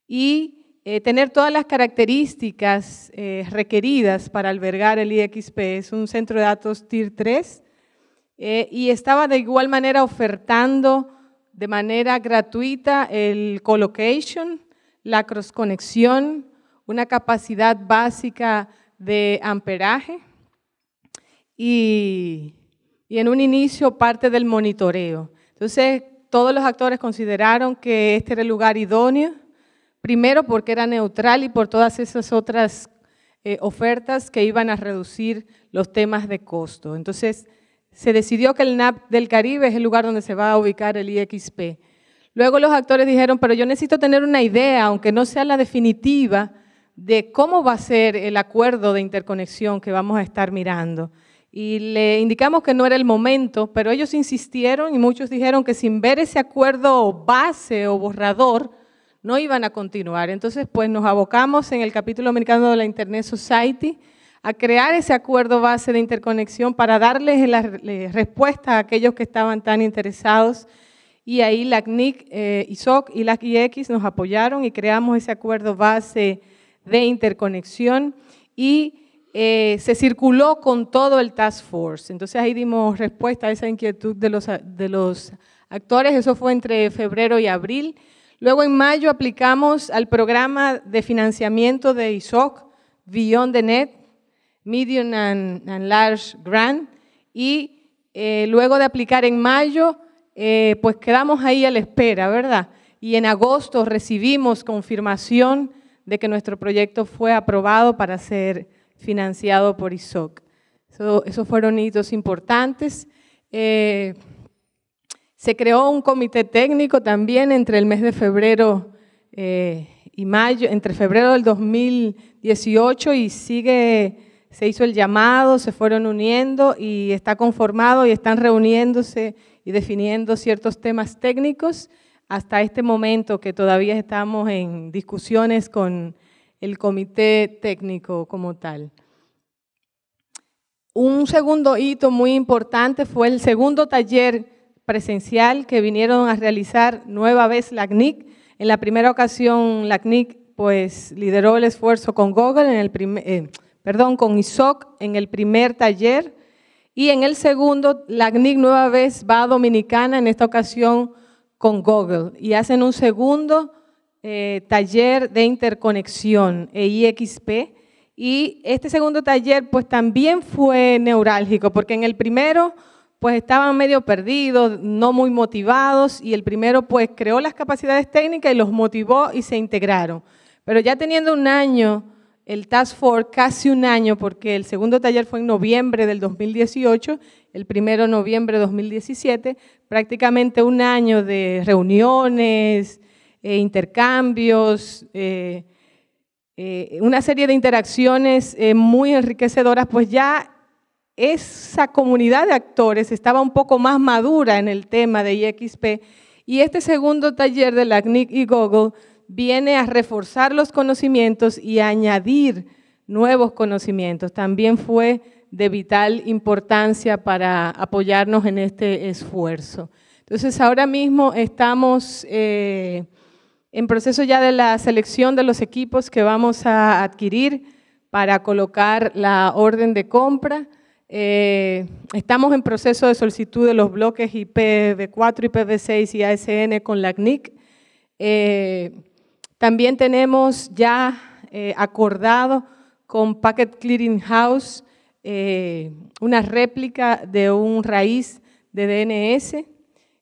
y eh, tener todas las características eh, requeridas para albergar el IXP. Es un centro de datos TIR 3 eh, y estaba de igual manera ofertando de manera gratuita el colocation, la cross-conexión, una capacidad básica de amperaje y, y en un inicio parte del monitoreo. Entonces, todos los actores consideraron que este era el lugar idóneo, primero porque era neutral y por todas esas otras eh, ofertas que iban a reducir los temas de costo. Entonces, se decidió que el NAP del Caribe es el lugar donde se va a ubicar el IXP. Luego los actores dijeron, pero yo necesito tener una idea, aunque no sea la definitiva, de cómo va a ser el acuerdo de interconexión que vamos a estar mirando. Y le indicamos que no era el momento, pero ellos insistieron y muchos dijeron que sin ver ese acuerdo base o borrador, no iban a continuar. Entonces, pues nos abocamos en el capítulo americano de la Internet Society a crear ese acuerdo base de interconexión para darles la respuesta a aquellos que estaban tan interesados. Y ahí la CNIC, eh, ISOC y la IX nos apoyaron y creamos ese acuerdo base de interconexión y eh, se circuló con todo el Task Force. Entonces ahí dimos respuesta a esa inquietud de los, de los actores. Eso fue entre febrero y abril. Luego en mayo aplicamos al programa de financiamiento de ISOC, Beyond the Net, Medium and, Large Grant y eh, luego de aplicar en mayo, eh, pues quedamos ahí a la espera, ¿verdad? Y en agosto recibimos confirmación de que nuestro proyecto fue aprobado para ser financiado por ISOC. esos fueron hitos importantes. Eh, se creó un comité técnico también entre el mes de febrero y mayo, entre febrero del 2018 y sigue se hizo el llamado, se fueron uniendo y está conformado y están reuniéndose y definiendo ciertos temas técnicos hasta este momento que todavía estamos en discusiones con el comité técnico como tal. Un segundo hito muy importante fue el segundo taller presencial que vinieron a realizar nueva vez la CNIC. En la primera ocasión la CNIC pues lideró el esfuerzo con Google, en el primer, eh, perdón, con ISOC en el primer taller y en el segundo, la CNIC nueva vez va a Dominicana, en esta ocasión con Google, y hacen un segundo eh, taller de interconexión, EIXP, y este segundo taller pues también fue neurálgico, porque en el primero pues estaban medio perdidos, no muy motivados, y el primero pues creó las capacidades técnicas y los motivó y se integraron. Pero ya teniendo un año el Task Force casi un año, porque el segundo taller fue en noviembre del 2018, el primero noviembre de 2017, prácticamente un año de reuniones, eh, intercambios, eh, eh, una serie de interacciones muy enriquecedoras, pues ya esa comunidad de actores estaba un poco más madura en el tema de IXP y este segundo taller de la y Google viene a reforzar los conocimientos y añadir nuevos conocimientos. También fue de vital importancia para apoyarnos en este esfuerzo. Entonces, ahora mismo estamos eh, en proceso ya de la selección de los equipos que vamos a adquirir para colocar la orden de compra. Eh, estamos en proceso de solicitud de los bloques IPv4, IPv6 y ASN con la CNIC. Eh, también tenemos ya eh, acordado con Packet Clearing House eh, una réplica de un raíz de DNS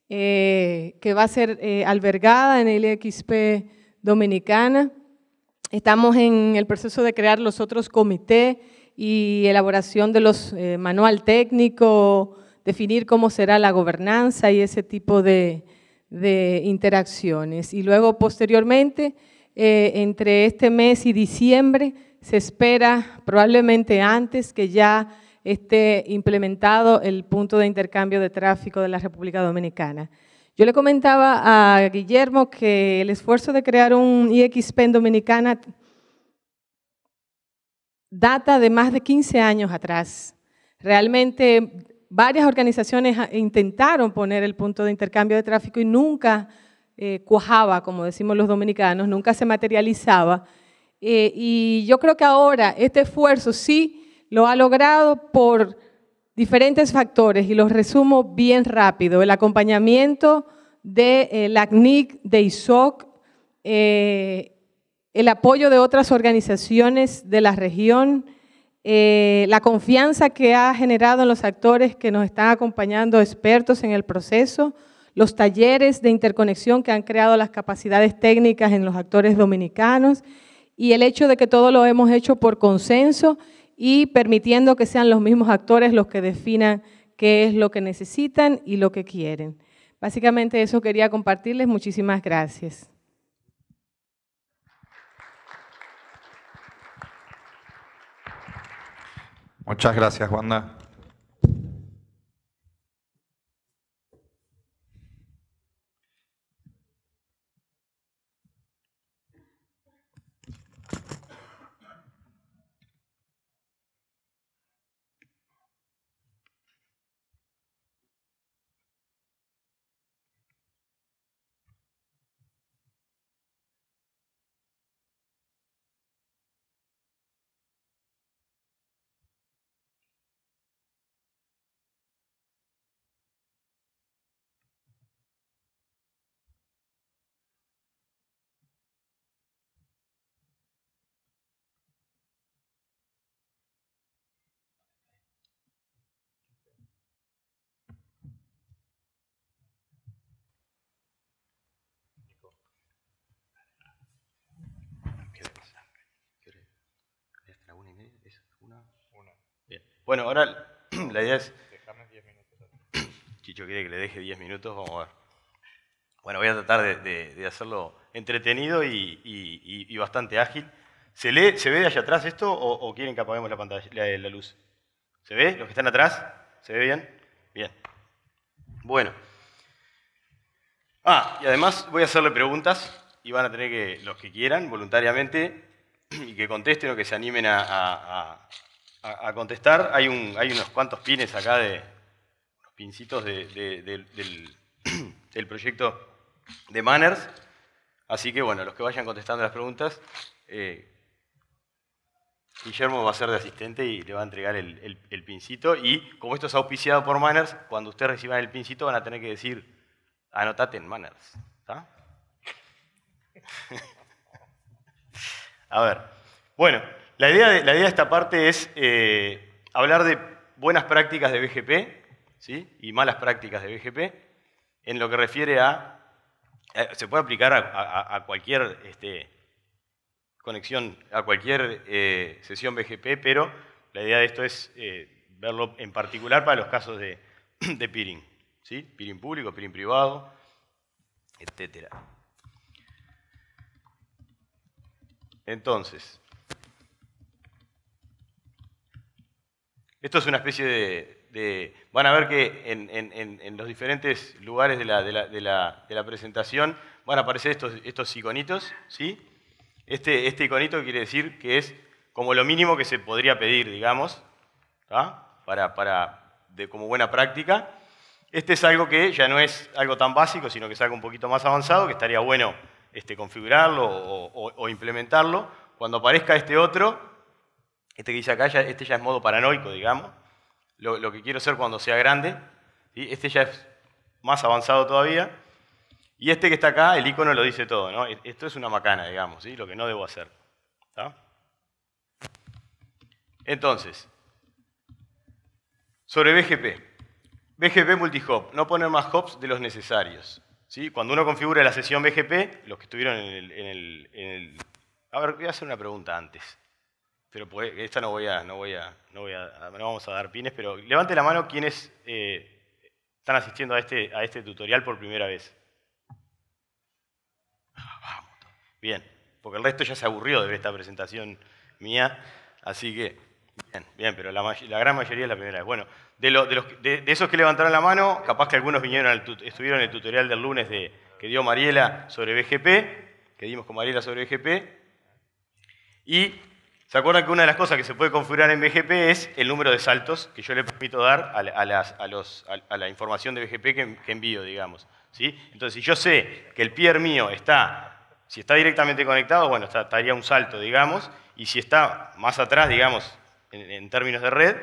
eh, que va a ser albergada en el XP Dominicana. Estamos en el proceso de crear los otros comités y elaboración de los manual técnico, definir cómo será la gobernanza y ese tipo de, de interacciones. Y luego, posteriormente, eh, entre este mes y diciembre, se espera probablemente antes que ya esté implementado el punto de intercambio de tráfico de la República Dominicana. Yo le comentaba a Guillermo que el esfuerzo de crear un IXPEN Dominicana data de más de 15 años atrás. Realmente varias organizaciones ah, intentaron poner el punto de intercambio de tráfico y nunca eh, cuajaba, como decimos los dominicanos, nunca se materializaba. Eh, y yo creo que ahora este esfuerzo sí lo ha logrado por diferentes factores y los resumo bien rápido. El acompañamiento de eh, la CNIC, de ISOC, el apoyo de otras organizaciones de la región, eh, la confianza que ha generado en los actores que nos están acompañando, expertos en el proceso, los talleres de interconexión que han creado las capacidades técnicas en los actores dominicanos y el hecho de que todo lo hemos hecho por consenso y permitiendo que sean los mismos actores los que definan qué es lo que necesitan y lo que quieren. Básicamente eso quería compartirles. Muchísimas gracias. Muchas gracias, Wanda. Una. Bueno, ahora la idea es... 10 minutos. Chicho quiere que le deje 10 minutos, vamos a ver. Bueno, voy a tratar de, hacerlo entretenido y, bastante ágil. ¿Se, lee, ¿Se ve de allá atrás esto o, quieren que apaguemos la, pantalla, la, la luz? ¿Se ve? ¿Los que están atrás? ¿Se ve bien? Bien. Bueno. Ah, y además voy a hacerle preguntas y van a tener que, los que quieran, voluntariamente, y que contesten o que se animen a, contestar. Hay, un, hay unos cuantos pines acá de unos pincitos del, proyecto de Manners. Así que bueno, los que vayan contestando las preguntas, eh, Guillermo va a ser de asistente y le va a entregar el, pincito. Y como esto es auspiciado por Manners, cuando ustedes reciban el pincito van a tener que decir, anotate en Manners. ¿Está? A ver, bueno, la idea de, esta parte es eh, hablar de buenas prácticas de BGP ¿sí? y malas prácticas de BGP en lo que refiere a... Eh, se puede aplicar a, cualquier este, conexión, a cualquier eh, sesión BGP, pero la idea de esto es verlo en particular para los casos de, peering. ¿sí? Peering público, peering privado, etcétera. Entonces, esto es una especie de... van a ver que en, los diferentes lugares de la, presentación van a aparecer estos, iconitos, ¿sí? Este, este, iconito quiere decir que es como lo mínimo que se podría pedir, digamos, para, de, como buena práctica. Este es algo que ya no es algo tan básico, sino que es algo un poquito más avanzado, que estaría bueno este, configurarlo o, implementarlo, cuando aparezca este otro, este que dice acá, este ya es modo paranoico, digamos, lo, que quiero hacer cuando sea grande, este ya es más avanzado todavía, y este que está acá, el icono lo dice todo, e-, Esto es una macana, digamos, lo que no debo hacer. Entonces, sobre BGP. BGP multihop, no poner más hops de los necesarios. Cuando uno configura la sesión BGP, los que estuvieron en el, A ver, voy a hacer una pregunta antes. Pero pues, esta no voy a, no voy a, vamos a dar pines, pero levante la mano quienes eh, están asistiendo a este, a este tutorial por primera vez. Bien, porque el resto ya se aburrió de ver esta presentación mía, así que, bien, bien, pero la, la gran mayoría es la primera vez. Bueno, de, esos que levantaron la mano, capaz que algunos vinieron estuvieron en el tutorial del lunes de, que dio Mariela sobre BGP, que dimos con Mariela sobre BGP. Y se acuerdan que una de las cosas que se puede configurar en BGP es el número de saltos que yo le permito dar a, a, los, a la información de BGP que, envío, digamos. ¿sí? Entonces, si yo sé que el peer mío está, si está directamente conectado, bueno, estaría un salto, digamos, y si está más atrás, digamos, en términos de red,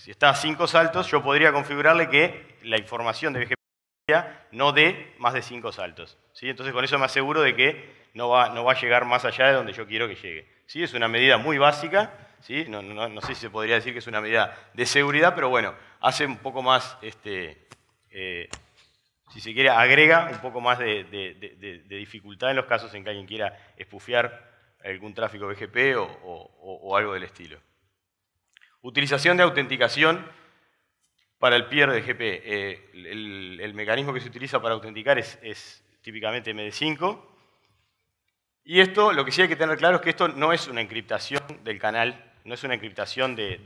si está a cinco saltos, yo podría configurarle que la información de BGP no dé más de cinco saltos. ¿sí? Entonces con eso me aseguro de que no va, no va a llegar más allá de donde yo quiero que llegue. ¿sí? Es una medida muy básica, ¿sí? no, sé si se podría decir que es una medida de seguridad, pero bueno, hace un poco más, este, eh, si se quiere, agrega un poco más de, dificultad en los casos en que alguien quiera espufiar algún tráfico BGP o algo del estilo. Utilización de autenticación para el peer de GP. E. Eh, el, mecanismo que se utiliza para autenticar es, típicamente MD5. Y esto, lo que sí hay que tener claro es que esto no es una encriptación del canal no es una encriptación de,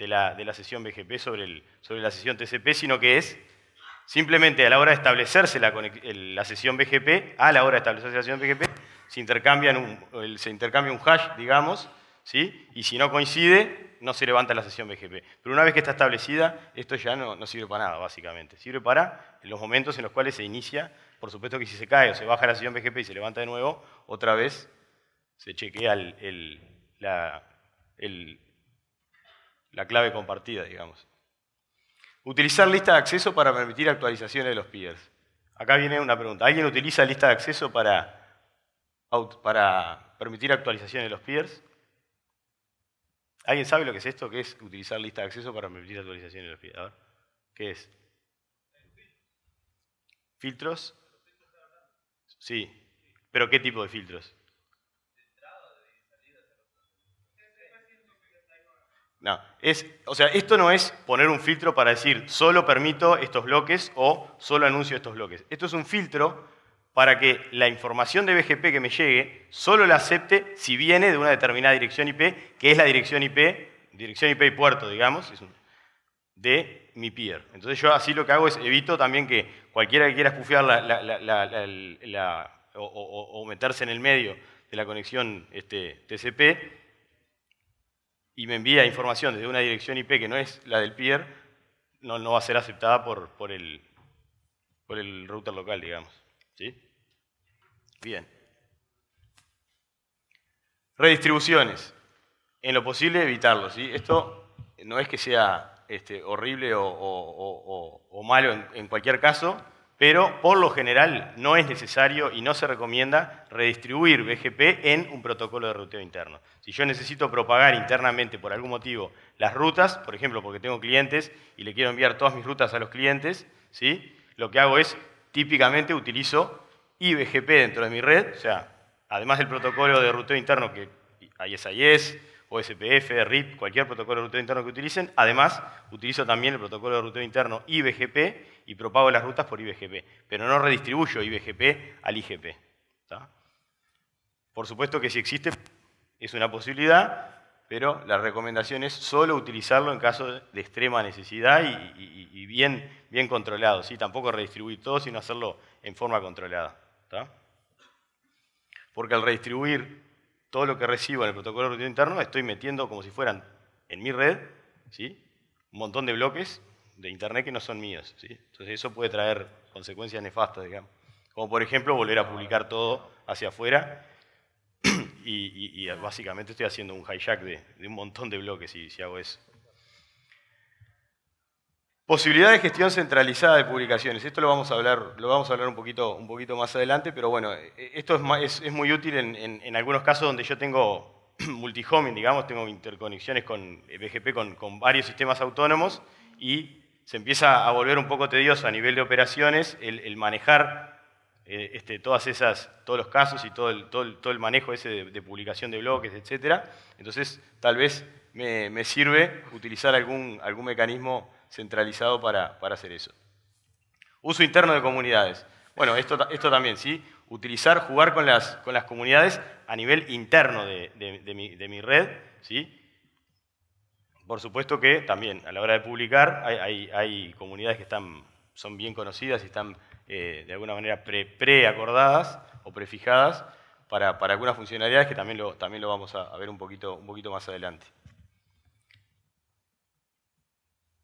la, sesión BGP sobre, la sesión TCP, sino que es simplemente a la hora de establecerse la, la sesión BGP, a la hora de establecerse la sesión BGP, se, intercambian se intercambia un hash, digamos, ¿sí? Y si no coincide, no se levanta la sesión BGP. Pero una vez que está establecida, esto ya no, sirve para nada, básicamente. Sirve para los momentos en los cuales se inicia, por supuesto que si se cae o se baja la sesión BGP y se levanta de nuevo, otra vez se chequea la, clave compartida, digamos. Utilizar lista de acceso para permitir actualizaciones de los peers. Acá viene una pregunta. ¿Alguien utiliza lista de acceso para, para permitir actualizaciones de los peers? ¿Alguien sabe lo que es esto? ¿Qué es utilizar lista de acceso para permitir actualizaciones? el ver, ¿qué es? ¿Filtros? Sí. ¿Pero qué tipo de filtros? No, es, o sea, esto no es poner un filtro para decir solo permito estos bloques o solo anuncio estos bloques. Esto es un filtro para que la información de BGP que me llegue solo la acepte si viene de una determinada dirección IP, que es la dirección IP, dirección IP y puerto, digamos, de mi peer. Entonces yo así lo que hago es evito también que cualquiera que quiera escufiar o, meterse en el medio de la conexión este, TCP y me envía información desde una dirección IP que no es la del peer, no, va a ser aceptada por, por el router local, digamos. Bien. Redistribuciones. En lo posible evitarlo. Esto no es que sea este, horrible o, malo en, cualquier caso, pero por lo general no es necesario y no se recomienda redistribuir BGP en un protocolo de ruteo interno. Si yo necesito propagar internamente por algún motivo las rutas, por ejemplo, porque tengo clientes y le quiero enviar todas mis rutas a los clientes, ¿sí? lo que hago es típicamente utilizo IBGP dentro de mi red, o sea, además del protocolo de ruteo interno que ISIS, OSPF, RIP, cualquier protocolo de ruteo interno que utilicen, además utilizo también el protocolo de ruteo interno IBGP y propago las rutas por IBGP, pero no redistribuyo IBGP al IGP. Por supuesto que si existe es una posibilidad, pero la recomendación es solo utilizarlo en caso de extrema necesidad y, bien, bien controlado. ¿sí? Tampoco redistribuir todo, sino hacerlo en forma controlada. Porque al redistribuir todo lo que recibo en el protocolo de interno, estoy metiendo como si fueran en mi red ¿sí? un montón de bloques de Internet que no son míos. ¿sí? Entonces eso puede traer consecuencias nefastas, digamos. Como por ejemplo volver a publicar todo hacia afuera y, básicamente estoy haciendo un hijack de, un montón de bloques y si hago eso. Posibilidad de gestión centralizada de publicaciones. Esto lo vamos a hablar, lo vamos a hablar un, poquito, un poquito más adelante, pero bueno, eh, esto es, es, muy útil en, algunos casos donde yo tengo multihoming, digamos, tengo interconexiones con eh, BGP, con, varios sistemas autónomos y se empieza a volver un poco tedioso a nivel de operaciones el manejar eh, este, todas esas, todos los casos y todo el, todo manejo ese de, publicación de bloques, etc. Entonces, tal vez me, sirve utilizar algún, algún mecanismo centralizado para, hacer eso. Uso interno de comunidades. Bueno, esto, esto también, ¿sí? Utilizar, jugar con las, con las comunidades a nivel interno de, mi, red, ¿sí? Por supuesto que también a la hora de publicar hay, comunidades que están, son bien conocidas y están eh, de alguna manera pre-acordadas o prefijadas para, para, algunas funcionalidades que también lo, también lo vamos a, ver un poquito, un poquito más adelante.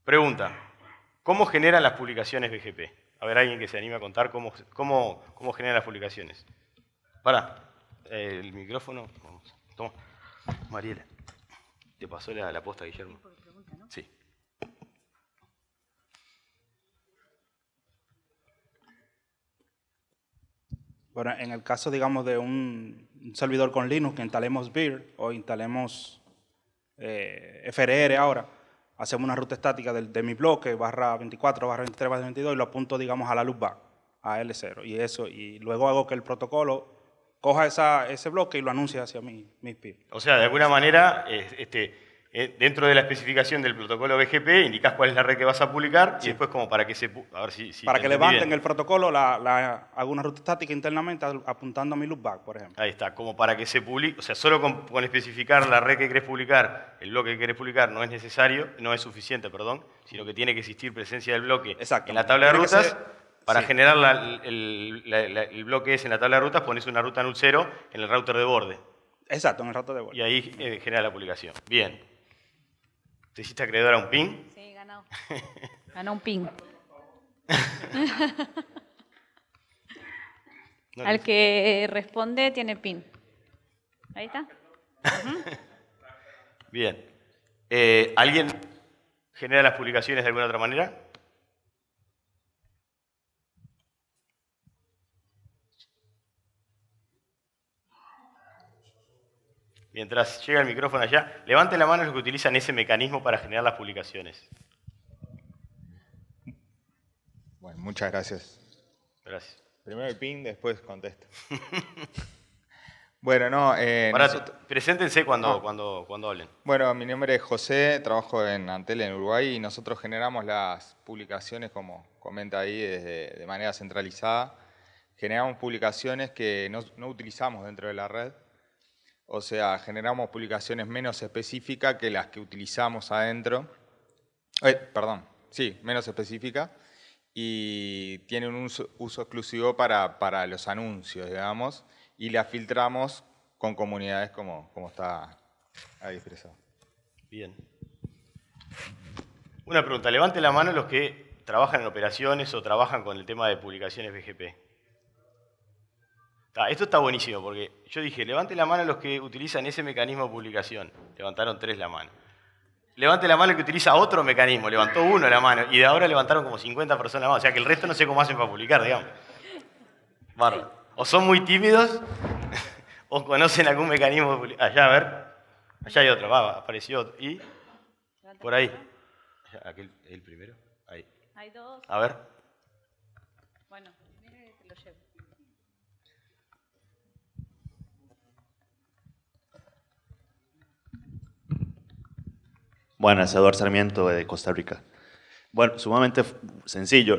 Pregunta, ¿cómo generan las publicaciones BGP? A ver, alguien que se anime a contar cómo, cómo, generan las publicaciones. Para, eh, el micrófono. Vamos. Mariela, te pasó la, la posta, Guillermo. Sí. Pero en el caso, digamos, de un, servidor con Linux que instalemos BIR o instalemos eh, FRR ahora, hacemos una ruta estática de, mi bloque, barra 24, barra 23, barra 22, y lo apunto, digamos, a la luz back, a L0. Y eso, y luego hago que el protocolo coja esa, ese bloque y lo anuncie hacia mí, mis O sea, de alguna manera, este eh, dentro de la especificación del protocolo BGP indicas cuál es la red que vas a publicar y después como para que se... A para que levanten el protocolo, la, ruta estática internamente apuntando a mi loopback, por ejemplo. Ahí está, como para que se publique, o sea, solo con, especificar la red que querés publicar, el bloque que querés publicar, no es necesario, no es suficiente, perdón, sino que tiene que existir presencia del bloque en la tabla de rutas. Para generar el, bloque es en la tabla de rutas, pones una ruta null cero en el router de borde. Exacto, en el router de borde. Y ahí eh, genera la publicación. Bien. ¿Te hiciste acreedor a un pin? Sí, ganó. Ganó un pin. Al que responde tiene pin. Ahí está. Bien. Eh, ¿Alguien genera las publicaciones de alguna otra manera? mientras llega el micrófono allá, levanten la mano los que utilizan ese mecanismo para generar las publicaciones. Bueno, muchas gracias. Gracias. Primero el pin, después contesto. bueno, no... Eh, Preséntense cuando, ah. cuando, cuando hablen. Bueno, mi nombre es José, trabajo en Antel en Uruguay y nosotros generamos las publicaciones, como comenta ahí, de manera centralizada. Generamos publicaciones que no utilizamos dentro de la red, o sea, generamos publicaciones menos específicas que las que utilizamos adentro. Eh, perdón, sí, menos específicas. Y tienen un uso, exclusivo para, los anuncios, digamos, y las filtramos con comunidades como, como está ahí expresado. Bien. Una pregunta, levante la mano los que trabajan en operaciones o trabajan con el tema de publicaciones BGP esto está buenísimo porque yo dije, levante la mano los que utilizan ese mecanismo de publicación. Levantaron tres la mano. Levante la mano el que utiliza otro mecanismo. Levantó uno la mano y de ahora levantaron como 50 personas la mano. O sea que el resto no sé cómo hacen para publicar, digamos. O son muy tímidos o conocen algún mecanismo de publicación. Allá, a ver. Allá hay otro. Va, apareció otro. ¿Y? Por ahí. Aquel, el primero. Ahí. Hay dos. A ver. es Eduardo Sarmiento de Costa Rica. Bueno, sumamente sencillo.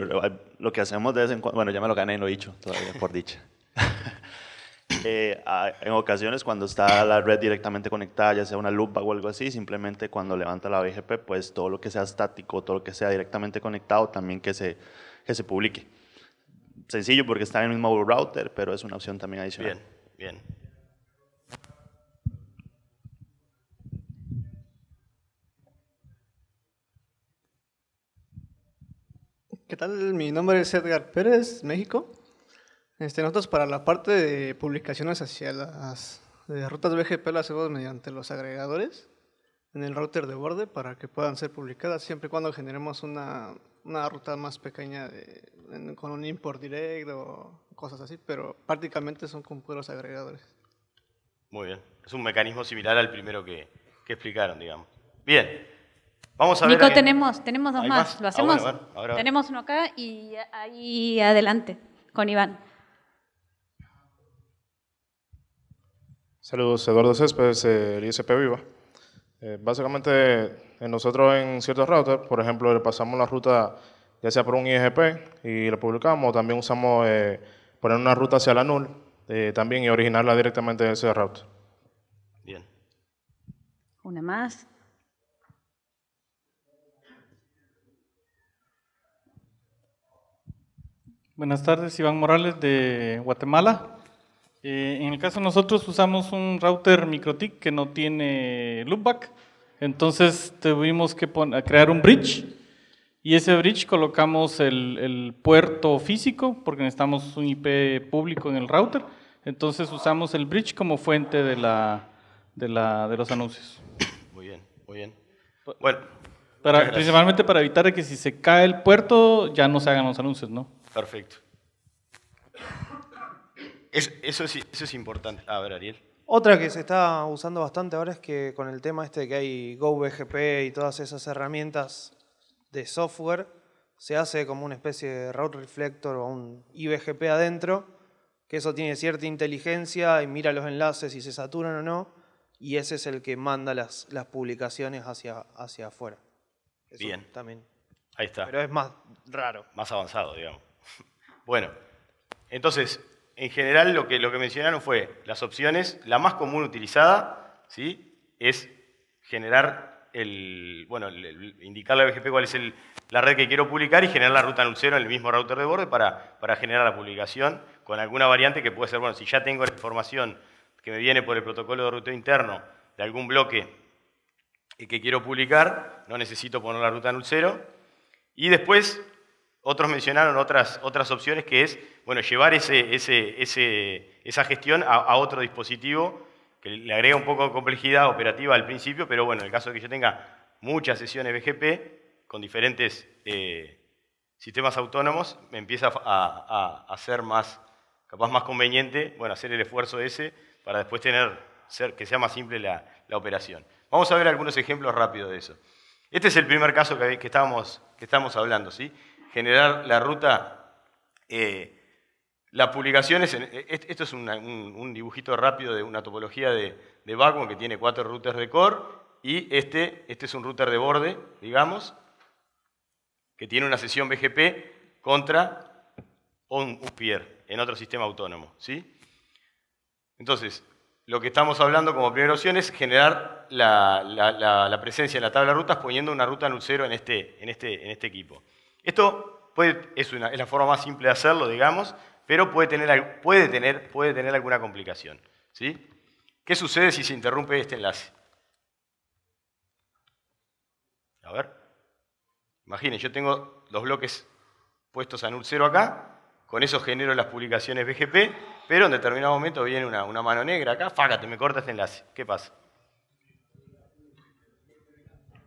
Lo que hacemos de vez en cuando, bueno, ya me lo gané y lo he dicho todavía, por dicha. Eh, en ocasiones cuando está la red directamente conectada, ya sea una lupa o algo así, simplemente cuando levanta la BGP, pues todo lo que sea estático, todo lo que sea directamente conectado, también que se, que se publique. Sencillo porque está en el mismo router, pero es una opción también adicional. Bien, bien. ¿Qué tal? Mi nombre es Edgar Pérez, México. Este, nosotros para la parte de publicaciones hacia las rutas BGP las hacemos mediante los agregadores en el router de borde para que puedan ser publicadas siempre y cuando generemos una, una ruta más pequeña con un import directo o cosas así, pero prácticamente son con puros agregadores. Muy bien, es un mecanismo similar al primero que, que explicaron, digamos. Bien, Vamos a Nico, ver. Nico, tenemos, tenemos dos más. ¿Lo ah, hacemos? tenemos uno acá y ahí adelante, con Iván. Saludos, Eduardo Céspedes, el ISP Viva. Eh, básicamente, nosotros en ciertos routers, por ejemplo, le pasamos la ruta ya sea por un IGP y la publicamos, también usamos eh, poner una ruta hacia la null eh, también y originarla directamente de ese router. Bien. Una más. Buenas tardes, Iván Morales de Guatemala. Eh, en el caso de nosotros usamos un router MikroTik que no tiene loopback, entonces tuvimos que crear un bridge y ese bridge colocamos el, puerto físico porque necesitamos un IP público en el router, entonces usamos el bridge como fuente de, la, de, la, de los anuncios. Muy bien, muy bien. Bueno. Para, principalmente para evitar que si se cae el puerto ya no se hagan los anuncios, ¿no? Perfecto. eso, es, eso es importante. A ver, Ariel. Otra que se está usando bastante ahora es que con el tema este de que hay GoBGP y todas esas herramientas de software, se hace como una especie de route reflector o un IBGP adentro, que eso tiene cierta inteligencia y mira los enlaces si se saturan o no, y ese es el que manda las, las publicaciones hacia, hacia afuera. Bien. También. Ahí está. Pero es más raro. Más avanzado, digamos. Bueno, entonces, en general lo que, lo que mencionaron fue las opciones, la más común utilizada, ¿sí? Es generar el, bueno, indicarle a BGP cuál es la red que quiero publicar y generar la ruta en cero en el mismo router de borde para, generar la publicación con alguna variante que puede ser, bueno, si ya tengo la información que me viene por el protocolo de ruteo interno de algún bloque que quiero publicar, no necesito poner la ruta en cero Y después otros mencionaron otras, otras opciones que es bueno, llevar esa gestión a, otro dispositivo que le agrega un poco de complejidad operativa al principio, pero bueno, en el caso de que yo tenga muchas sesiones BGP con diferentes eh, sistemas autónomos, me empieza a, a, ser más, capaz más conveniente bueno, hacer el esfuerzo ese para después tener, que sea más simple la, operación. Vamos a ver algunos ejemplos rápidos de eso. Este es el primer caso que, que, estábamos, que estábamos hablando, ¿sí? generar la ruta. Eh, la publicación e, e, esto es un, dibujito rápido de una topología de, de que tiene cuatro routers de core y este, este es un router de borde, digamos, que tiene una sesión BGP contra un peer en otro sistema autónomo. ¿sí? Entonces, lo que estamos hablando como primera opción es generar la, presencia en la tabla de rutas poniendo una ruta null cero en este, en este, en este equipo. Esto es, la forma más simple de hacerlo, digamos, pero puede tener, puede tener, puede tener alguna complicación. ¿sí? ¿Qué sucede si se interrumpe este enlace? A ver. Imaginen, yo tengo los bloques puestos a null 0 acá, con eso genero las publicaciones BGP, pero en determinado momento viene una, una mano negra acá, fágate, me corta este enlace. ¿Qué pasa?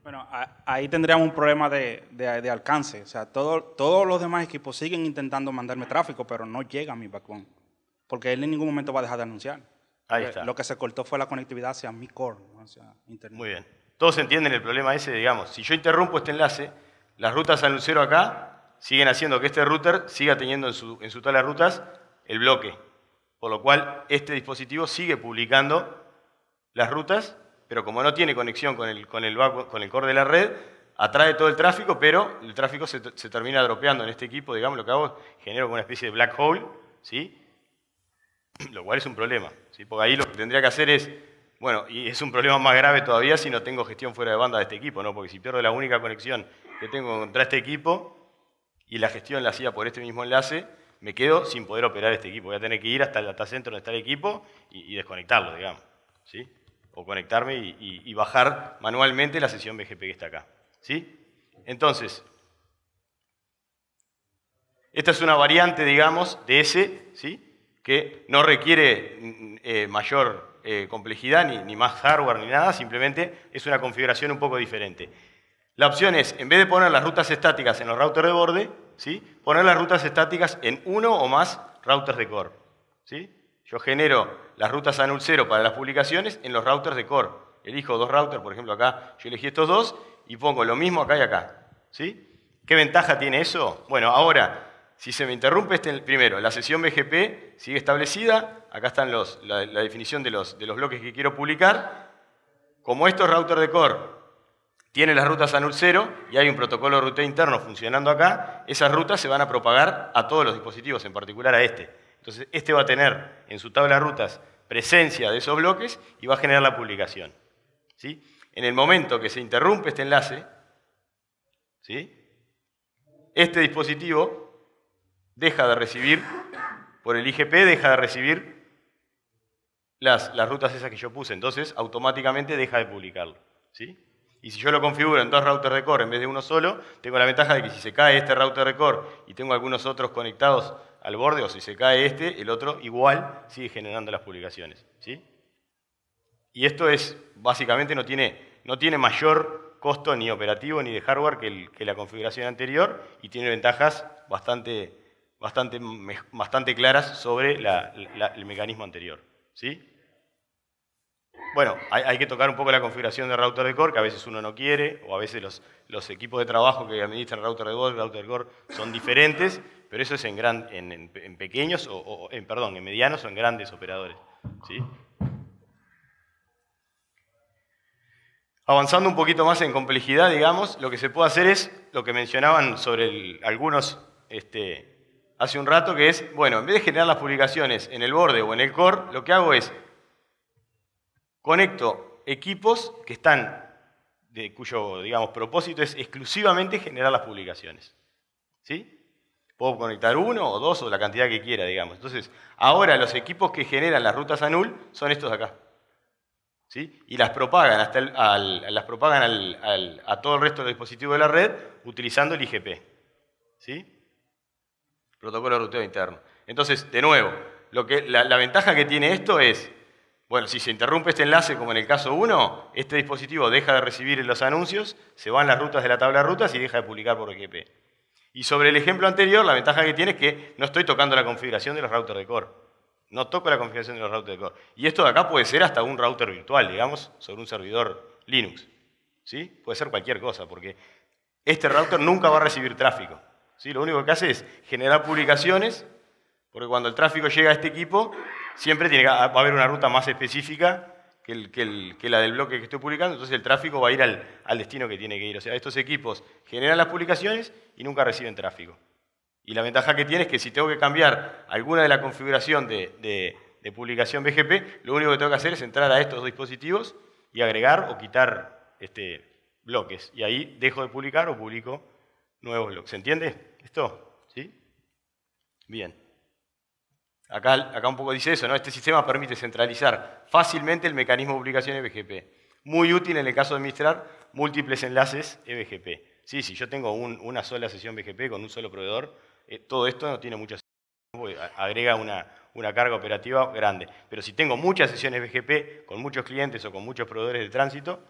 Bueno, ahí tendríamos un problema de, alcance. O sea, todos los demás equipos siguen intentando mandarme tráfico, pero no llega a mi backbone. Porque él en ningún momento va a dejar de anunciar. Ahí está. Lo que se cortó fue la conectividad hacia mi core, hacia Internet. Muy bien. Todos entienden el problema ese, digamos. Si yo interrumpo este enlace, las rutas al lucero acá siguen haciendo que este router siga teniendo en su, en rutas el bloque. Por lo cual, este dispositivo sigue publicando las rutas pero como no tiene conexión con el, con el, core de la red, atrae todo el tráfico, pero el tráfico se, termina dropeando en este equipo, digamos, lo que hago es genero una especie de black hole, ¿sí? lo cual es un problema, ¿sí? porque ahí lo que tendría que hacer es, bueno, y es un problema más grave todavía si no tengo gestión fuera de banda de este equipo, ¿no? porque si pierdo la única conexión que tengo contra este equipo y la gestión la hacía por este mismo enlace, me quedo sin poder operar este equipo, voy a tener que ir hasta el datacentro donde está el equipo y, y desconectarlo, digamos. ¿sí? o conectarme y, bajar manualmente la sesión BGP que está acá. ¿Sí? Entonces, esta es una variante, digamos, de ese, ¿sí? que no requiere mm, eh, mayor eh, complejidad, ni, ni, más hardware, ni nada, simplemente es una configuración un poco diferente. La opción es, en vez de poner las rutas estáticas en los routers de borde, ¿sí? poner las rutas estáticas en uno o más routers de core. ¿sí? Yo genero las rutas a cero para las publicaciones en los routers de core. Elijo dos routers, por ejemplo acá yo elegí estos dos y pongo lo mismo acá y acá. ¿Sí? ¿Qué ventaja tiene eso? Bueno, ahora, si se me interrumpe, este, primero, la sesión BGP sigue establecida, acá están los, la, definición de los, bloques que quiero publicar. Como estos routers de core tienen las rutas a 0 y hay un protocolo de ruta interno funcionando acá, esas rutas se van a propagar a todos los dispositivos, en particular a este. Entonces, este va a tener en su tabla de rutas presencia de esos bloques y va a generar la publicación. ¿sí? En el momento que se interrumpe este enlace, ¿sí? este dispositivo deja de recibir, por el IGP, deja de recibir las, las rutas esas que yo puse. Entonces, automáticamente deja de publicarlo. ¿sí? Y si yo lo configuro en dos routers de core en vez de uno solo, tengo la ventaja de que si se cae este router de core y tengo algunos otros conectados al borde o si se cae este, el otro igual sigue generando las publicaciones. ¿sí? Y esto es, básicamente no tiene, no tiene mayor costo ni operativo ni de hardware que, la configuración anterior y tiene ventajas bastante, bastante, bastante claras sobre el mecanismo anterior. ¿sí? Bueno, hay, que tocar un poco la configuración de router de core, que a veces uno no quiere, o a veces los, los equipos de trabajo que administran router de core, router de core son diferentes, pero eso es en, en, pequeños, o, en, perdón, en medianos o en grandes operadores. ¿sí? Avanzando un poquito más en complejidad, digamos, lo que se puede hacer es lo que mencionaban sobre algunos este, hace un rato, que es, bueno, en vez de generar las publicaciones en el borde o en el core, lo que hago es conecto equipos que están, de, cuyo, digamos, propósito es exclusivamente generar las publicaciones. ¿Sí? Puedo conectar uno o dos o la cantidad que quiera, digamos. Entonces, ahora los equipos que generan las rutas a null son estos de acá. ¿Sí? Y las propagan, hasta al, las propagan a todo el resto del dispositivo de la red utilizando el IGP. ¿Sí? Protocolo de ruteo interno. Entonces, de nuevo, lo que, la, ventaja que tiene esto es bueno, si se interrumpe este enlace, como en el caso 1, este dispositivo deja de recibir los anuncios, se van las rutas de la tabla de rutas y deja de publicar por IGP. Y sobre el ejemplo anterior, la ventaja que tiene es que no estoy tocando la configuración de los routers de core. No toco la configuración de los routers de core. Y esto de acá puede ser hasta un router virtual, digamos, sobre un servidor Linux. ¿Sí? Puede ser cualquier cosa, porque este router nunca va a recibir tráfico. ¿Sí? Lo único que hace es generar publicaciones, porque cuando el tráfico llega a este equipo, siempre tiene va a haber una ruta más específica que, la del bloque que estoy publicando, entonces el tráfico va a ir al, destino que tiene que ir. O sea, estos equipos generan las publicaciones y nunca reciben tráfico. Y la ventaja que tiene es que si tengo que cambiar alguna de la configuración de, publicación BGP, lo único que tengo que hacer es entrar a estos dispositivos y agregar o quitar este, bloques. Y ahí dejo de publicar o publico nuevos bloques. ¿Se entiende esto? ¿Sí? Bien. Acá, un poco dice eso, ¿no? Este sistema permite centralizar fácilmente el mecanismo de publicación EBGP. Muy útil en el caso de administrar múltiples enlaces EBGP. Sí, si yo tengo una sola sesión BGP e con un solo proveedor, eh, todo esto no tiene mucha agrega una, carga operativa grande. Pero si tengo muchas sesiones BGP e con muchos clientes o con muchos proveedores de tránsito,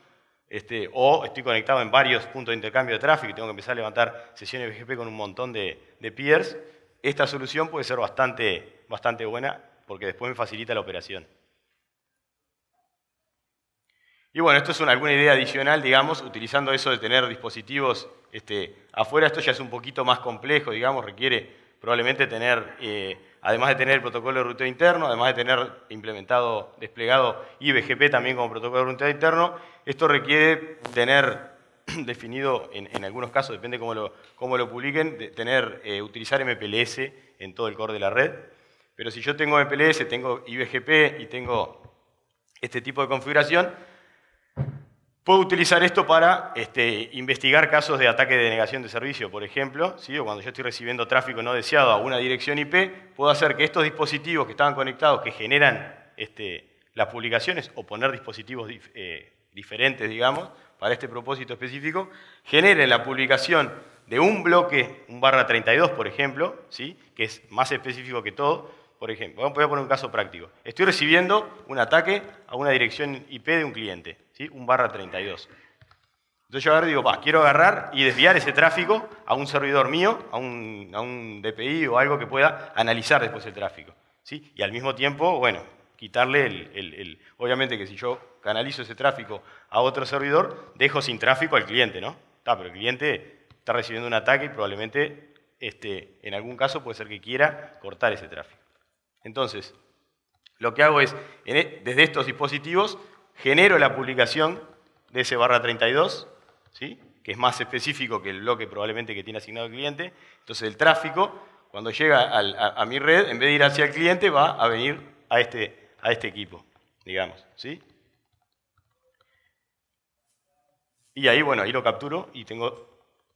este, o estoy conectado en varios puntos de intercambio de tráfico y tengo que empezar a levantar sesiones BGP e con un montón de, de peers, esta solución puede ser bastante bastante buena porque después me facilita la operación. Y bueno, esto es una, alguna idea adicional, digamos, utilizando eso de tener dispositivos este, afuera. Esto ya es un poquito más complejo, digamos, requiere probablemente tener, eh, además de tener el protocolo de ruteo interno, además de tener implementado, desplegado IBGP también como protocolo de ruteo interno, esto requiere tener definido, en, algunos casos, depende cómo lo, cómo lo publiquen, tener, eh, utilizar MPLS en todo el core de la red. Pero si yo tengo MPLS, tengo IBGP y tengo este tipo de configuración, puedo utilizar esto para este, investigar casos de ataque de negación de servicio, por ejemplo, o cuando yo estoy recibiendo tráfico no deseado a una dirección IP, puedo hacer que estos dispositivos que estaban conectados, que generan este, las publicaciones, o poner dispositivos eh, diferentes, digamos, para este propósito específico, generen la publicación de un bloque, un barra 32, por ejemplo, ¿sí? que es más específico que todo, por ejemplo, voy a poner un caso práctico. Estoy recibiendo un ataque a una dirección IP de un cliente, ¿sí? un barra 32. Entonces yo ahora digo, va, quiero agarrar y desviar ese tráfico a un servidor mío, a un, DPI o algo que pueda analizar después el tráfico. ¿sí? Y al mismo tiempo, bueno, quitarle el, Obviamente que si yo canalizo ese tráfico a otro servidor, dejo sin tráfico al cliente, ¿no? Está, pero el cliente está recibiendo un ataque y probablemente este, en algún caso puede ser que quiera cortar ese tráfico. Entonces, lo que hago es, e, desde estos dispositivos, genero la publicación de ese barra 32, ¿sí? que es más específico que el bloque probablemente que tiene asignado el cliente. Entonces el tráfico, cuando llega a, mi red, en vez de ir hacia el cliente, va a venir este, a este, equipo, digamos. ¿sí? Y ahí, bueno, ahí lo capturo y tengo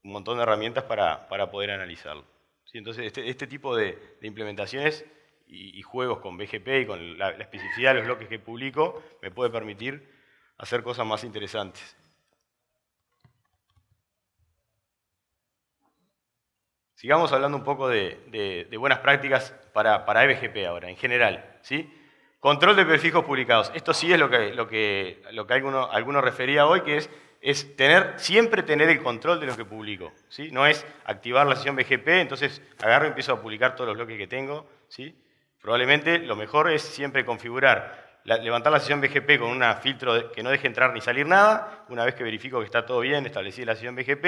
un montón de herramientas para, poder analizarlo. Entonces, este, este, tipo de implementaciones y, juegos con BGP y con la, especificidad de los bloques que publico, me puede permitir hacer cosas más interesantes. Sigamos hablando un poco de, buenas prácticas para, para BGP ahora, en general. ¿sí? Control de prefijos publicados. Esto sí es lo que, lo que, lo que alguno, refería hoy, que es, es tener, siempre tener el control de lo que publico. ¿sí? No es activar la sesión BGP, entonces agarro y empiezo a publicar todos los bloques que tengo. ¿sí? Probablemente lo mejor es siempre configurar, levantar la sesión BGP con un filtro que no deje entrar ni salir nada. Una vez que verifico que está todo bien, establecida la sesión BGP,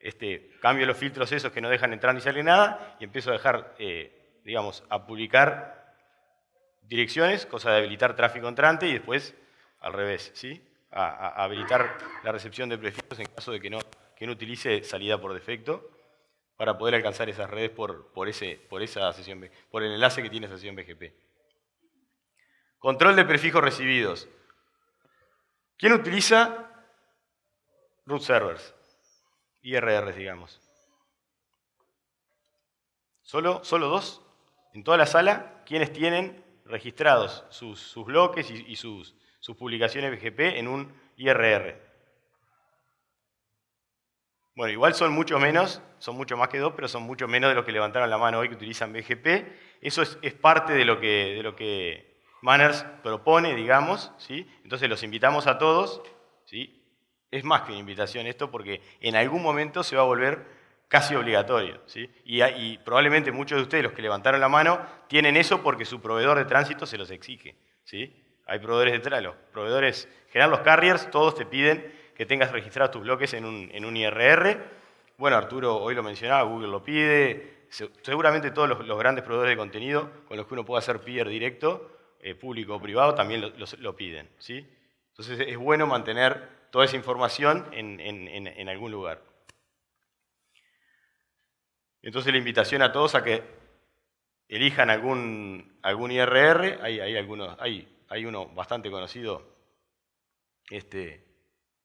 este, cambio los filtros esos que no dejan entrar ni salir nada y empiezo a dejar, eh, digamos, a publicar direcciones, cosa de habilitar tráfico entrante y después al revés, ¿sí? A, habilitar la recepción de prefijos en caso de que no, que no utilice salida por defecto para poder alcanzar esas redes por, ese, por, esa sesión, por el enlace que tiene esa sesión BGP. Control de prefijos recibidos. ¿Quién utiliza root servers? IRR, digamos. ¿Solo, dos? En toda la sala, ¿quiénes tienen registrados sus, bloques y, y sus, sus publicaciones BGP en un IRR? Bueno, igual son muchos menos, son mucho más que dos, pero son mucho menos de los que levantaron la mano hoy que utilizan BGP. Eso es, parte de lo, que, de Manners propone, digamos. ¿sí? Entonces los invitamos a todos. ¿sí? Es más que una invitación esto porque en algún momento se va a volver casi obligatorio. ¿sí? Y, probablemente muchos de ustedes, los que levantaron la mano, tienen eso porque su proveedor de tránsito se los exige. ¿sí? Hay proveedores de tránsito, proveedores, general los carriers, todos te piden que tengas registrados tus bloques en un, IRR. Bueno, Arturo hoy lo mencionaba, Google lo pide, seguramente todos los, grandes proveedores de contenido con los que uno puede hacer peer directo, eh, público o privado, también lo, piden. ¿sí? Entonces es bueno mantener toda esa información en, algún lugar. Entonces la invitación a todos a que elijan algún, algún IRR, hay, hay, hay uno bastante conocido, este,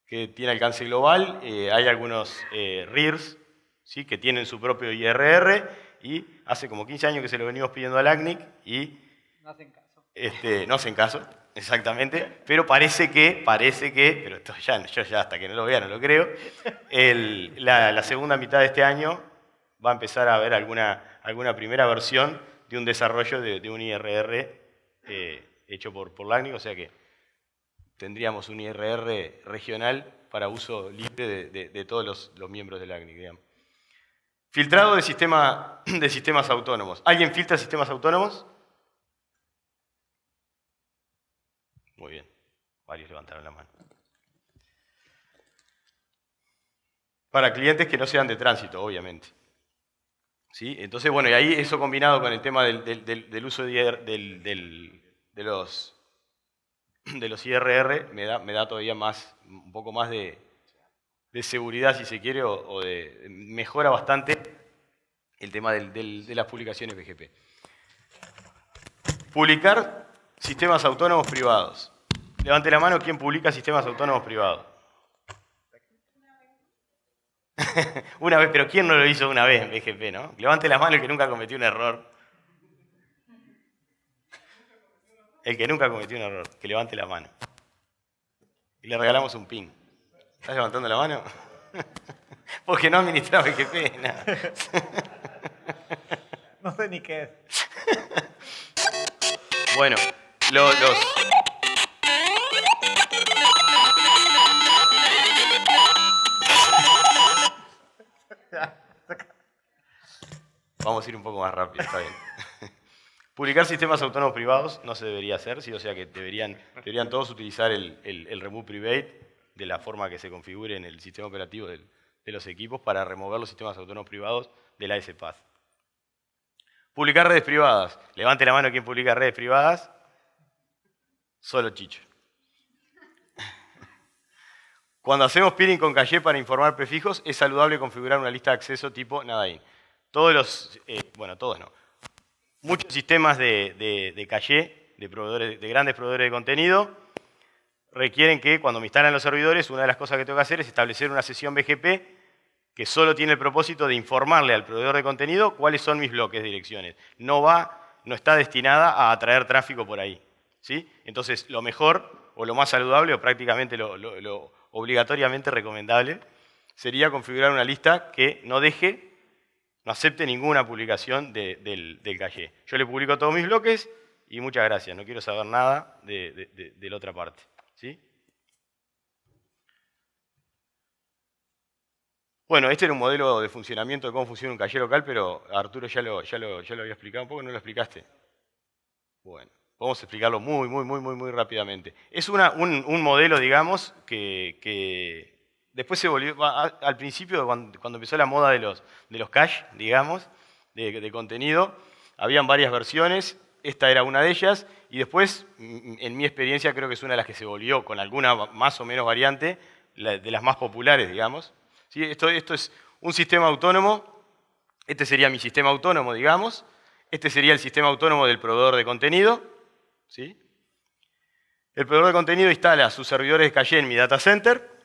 que tiene alcance global, eh, hay algunos eh, RIRS ¿sí? que tienen su propio IRR y hace como 15 años que se lo venimos pidiendo a LACNIC y... No hacen caso. Este, no hacen caso, exactamente, pero parece que, parece que, pero esto ya, yo ya hasta que no lo vea no lo creo, la, segunda mitad de este año va a empezar a haber alguna, alguna primera versión de un desarrollo de, un IRR eh, hecho por, por LACNIC, o sea que tendríamos un IRR regional para uso libre de, todos los, miembros del la Digamos. Filtrado de, sistema, de sistemas autónomos. ¿Alguien filtra sistemas autónomos? Muy bien, varios levantaron la mano. Para clientes que no sean de tránsito, obviamente. ¿Sí? Entonces, bueno, y ahí eso combinado con el tema del, uso de los de los IRR me da, me da todavía más, un poco más de, seguridad, si se quiere, o, de, mejora bastante el tema de las publicaciones BGP. Publicar sistemas autónomos privados. Levante la mano quien publica sistemas autónomos privados. una vez, pero ¿quién no lo hizo una vez en BGP, no? Levante la mano el que nunca cometió un error. El que nunca cometió un error, que levante la mano. Y le regalamos un pin. ¿Estás levantando la mano? Porque no administraba, qué pena. No sé ni qué es. Bueno, lo, los... Vamos a ir un poco más rápido, está bien. Publicar sistemas autónomos privados no se debería hacer, o sea que deberían, todos utilizar el, remove private de la forma que se configure en el sistema operativo de los equipos para remover los sistemas autónomos privados de la Path. Publicar redes privadas. Levante la mano quien publica redes privadas. Solo Chicho. Cuando hacemos peering con caché para informar prefijos, es saludable configurar una lista de acceso tipo nadain. Todos los, eh, bueno, todos no muchos sistemas de, calle, de de, proveedores, de grandes proveedores de contenido, requieren que cuando me instalan los servidores, una de las cosas que tengo que hacer es establecer una sesión BGP que solo tiene el propósito de informarle al proveedor de contenido cuáles son mis bloques de direcciones. No va, no está destinada a atraer tráfico por ahí. ¿sí? Entonces, lo mejor o lo más saludable o prácticamente lo obligatoriamente recomendable sería configurar una lista que no deje no acepte ninguna publicación del, calle. Yo le publico todos mis bloques y muchas gracias. No quiero saber nada de, la otra parte. ¿sí? Bueno, este era un modelo de funcionamiento de cómo funciona un calle local, pero Arturo ya lo, había explicado un poco, ¿no lo explicaste? Bueno, vamos a explicarlo muy, muy, muy, muy, muy rápidamente. Es un, modelo, digamos, que después se volvió, al principio, cuando, empezó la moda de los, de los digamos, de, contenido, habían varias versiones, esta era una de ellas, y después, mm, en mi experiencia, creo que es una de las que se volvió, con alguna más o menos variante, de las más populares, digamos. Esto, esto es un sistema autónomo, este sería mi sistema autónomo, digamos, este sería el sistema autónomo del proveedor de contenido, ¿sí? El proveedor de contenido instala sus servidores de Calle en mi data center,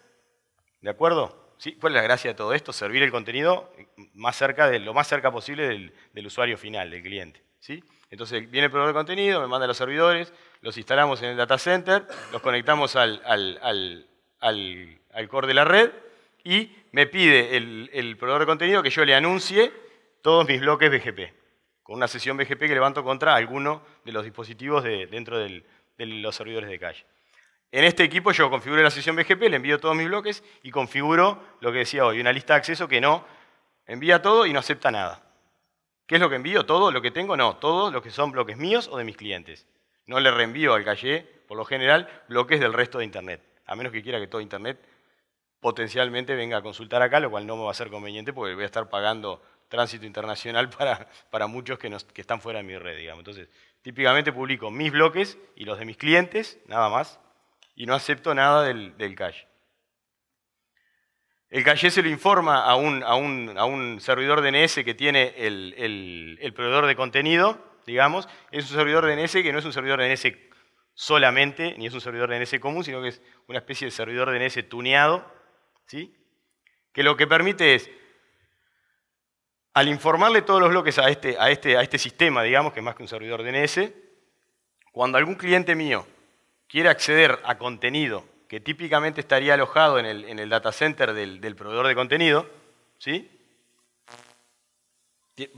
¿De acuerdo? ¿Sí? ¿Cuál es la gracia de todo esto? Servir el contenido más cerca de, lo más cerca posible del, usuario final, del cliente. Entonces viene el proveedor de contenido, me manda los servidores, los instalamos en el data center, los conectamos al, core de la red y me pide el, proveedor de contenido que yo le anuncie todos mis bloques BGP, con una sesión BGP que levanto contra alguno de los dispositivos dentro de los servidores de calle. En este equipo yo configuro la sesión BGP, le envío todos mis bloques y configuro lo que decía hoy, una lista de acceso que no envía todo y no acepta nada. ¿Qué es lo que envío? ¿Todo lo que tengo? No, todos los que son bloques míos o de mis clientes. No le reenvío al calle, por lo general, bloques del resto de Internet, a menos que quiera que todo Internet potencialmente venga a consultar acá, lo cual no me va a ser conveniente porque voy a estar pagando tránsito internacional para, para muchos que, que están fuera de mi red, digamos. Entonces, típicamente publico mis bloques y los de mis clientes, nada más, y no acepto nada del, del El calle se lo informa a un, a un, a un servidor DNS que tiene el, proveedor de contenido, digamos, es un servidor DNS que no es un servidor DNS solamente, ni es un servidor DNS común, sino que es una especie de servidor DNS tuneado, ¿sí? que lo que permite es, al informarle todos los bloques a este, a este, a este sistema, digamos, que es más que un servidor DNS, cuando algún cliente mío quiere acceder a contenido que típicamente estaría alojado en el, data center del, proveedor de contenido, ¿sí?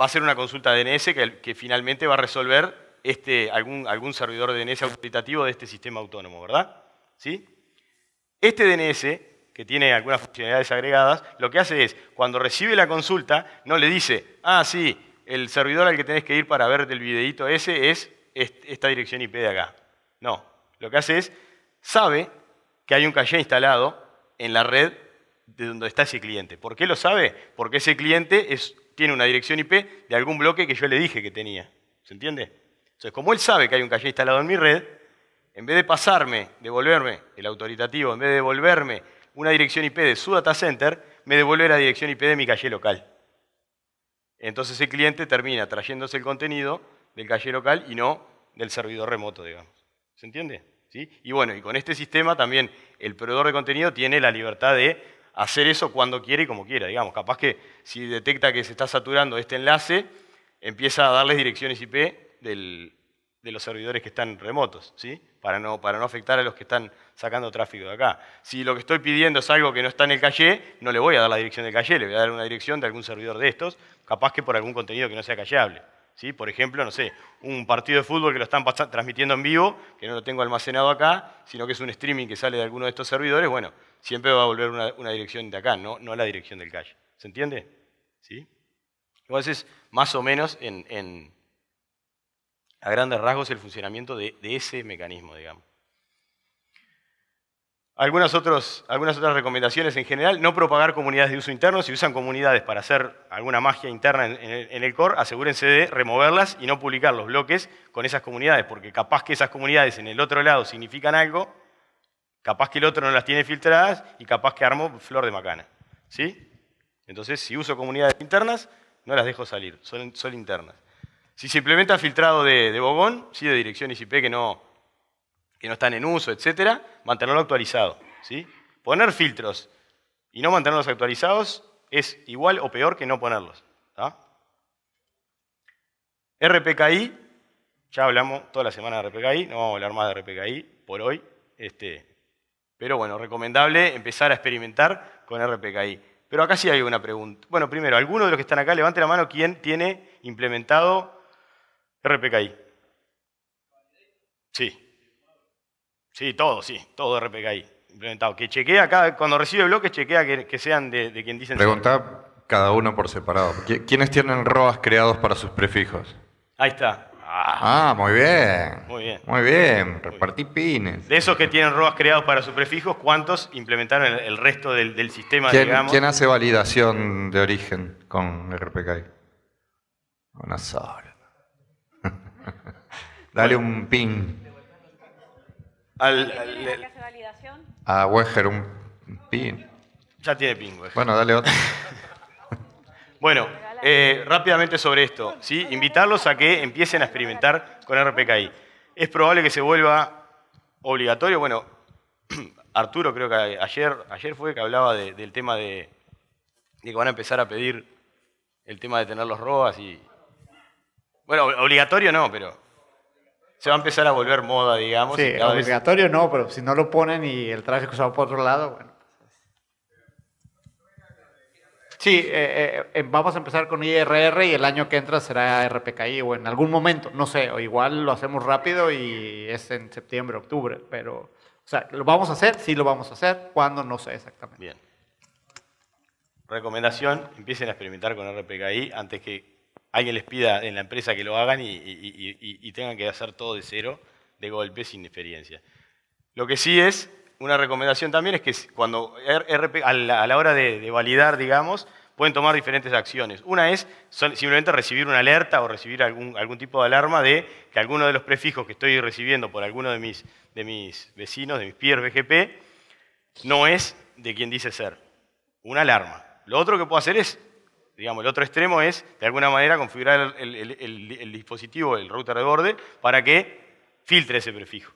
va a ser una consulta DNS que, que finalmente va a resolver este, algún, algún servidor de DNS autoritativo de este sistema autónomo, ¿verdad? ¿Sí? Este DNS que tiene algunas funcionalidades agregadas, lo que hace es, cuando recibe la consulta, no le dice, ah, sí, el servidor al que tenés que ir para ver el videíto ese es esta dirección IP de acá. No. Lo que hace es, sabe que hay un caché instalado en la red de donde está ese cliente. ¿Por qué lo sabe? Porque ese cliente tiene una dirección IP de algún bloque que yo le dije que tenía. ¿Se entiende? Entonces, como él sabe que hay un caché instalado en mi red, en vez de pasarme, devolverme el autoritativo, en vez de devolverme una dirección IP de su data center, me devuelve la dirección IP de mi caché local. Entonces el cliente termina trayéndose el contenido del caché local y no del servidor remoto, digamos. ¿Se entiende? Y bueno, y con este sistema también el proveedor de contenido tiene la libertad de hacer eso cuando quiere y como quiera, digamos. Capaz que si detecta que se está saturando este enlace, empieza a darles direcciones IP de los servidores que están remotos, ¿sí? Para no, afectar a los que están sacando tráfico de acá. Si lo que estoy pidiendo es algo que no está en el calle, no le voy a dar la dirección del calle, le voy a dar una dirección de algún servidor de estos, capaz que por algún contenido que no sea calleable. Por ejemplo, no sé, un partido de fútbol que lo están transmitiendo en vivo, que no lo tengo almacenado acá, sino que es un streaming que sale de alguno de estos servidores, bueno, siempre va a volver una, dirección de acá, no, no la dirección del cache. ¿Se entiende? ¿Sí? Entonces, más o menos a grandes rasgos el funcionamiento de, de ese mecanismo, digamos. Algunas, otras recomendaciones en general, no propagar comunidades de uso interno. Si usan comunidades para hacer alguna magia interna en, el core, asegúrense de removerlas y no publicar los bloques con esas comunidades, porque capaz que esas comunidades en el otro lado significan algo, capaz que el otro no las tiene filtradas y capaz que armo flor de macana. Entonces, si uso comunidades internas, no las dejo salir, son, internas. Si se implementa filtrado de, bobón, bogón, sí de direcciones IP que no, que no están en uso, etcétera, mantenerlo actualizado. ¿sí? Poner filtros y no mantenerlos actualizados es igual o peor que no ponerlos. RPKI, ya hablamos toda la semana de RPKI, no vamos a hablar más de RPKI por hoy. Este, pero bueno, recomendable empezar a experimentar con RPKI. Pero acá sí hay una pregunta. Bueno, primero, ¿alguno de los que están acá levante la mano quién tiene implementado RPKI? Sí, Sí, todo, sí, todo RPKI implementado. Que chequea cada, cuando recibe bloques, chequea que, sean de, quien dicen. Pregunta cada uno por separado. ¿Quiénes tienen ROAS creados para sus prefijos? Ahí está. Ah, ah muy bien. Muy bien. Muy bien, repartí pines. De esos que tienen ROAS creados para sus prefijos, ¿cuántos implementaron el, resto del, sistema, ¿Quién, digamos? ¿Quién hace validación de origen con RPKI? Una sola. Dale un pin a ah, Weger un pin. Ya tiene pin, Weger. Bueno, dale otro. bueno, eh, rápidamente sobre esto. ¿sí? Invitarlos a que empiecen a experimentar con RPKI. Es probable que se vuelva obligatorio. Bueno, Arturo creo que ayer, ayer fue que hablaba del tema de, que van a empezar a pedir el tema de tener los robas y... Bueno, obligatorio no, pero se va a empezar a volver moda, digamos. Sí, obligatorio no, pero si no lo ponen y el tráfico se va por otro lado, bueno. Sí, eh, eh, eh, vamos a empezar con IRR y el año que entra será RPKI o en algún momento, no sé, o igual lo hacemos rápido y es en septiembre, octubre, pero, o sea, ¿lo vamos a hacer? Sí lo vamos a hacer, ¿cuándo? No sé exactamente. Bien. Recomendación, empiecen a experimentar con RPKI antes que alguien les pida en la empresa que lo hagan y, tengan que hacer todo de cero, de golpe, sin diferencia. Lo que sí es, una recomendación también es que cuando RP, a, la, hora de, validar, digamos, pueden tomar diferentes acciones. Una es simplemente recibir una alerta o recibir algún, algún tipo de alarma de que alguno de los prefijos que estoy recibiendo por alguno de mis, de mis vecinos, de mis peers BGP, no es de quien dice ser. Una alarma. Lo otro que puedo hacer es digamos, el otro extremo es, de alguna manera, configurar el, dispositivo, el router de borde, para que filtre ese prefijo.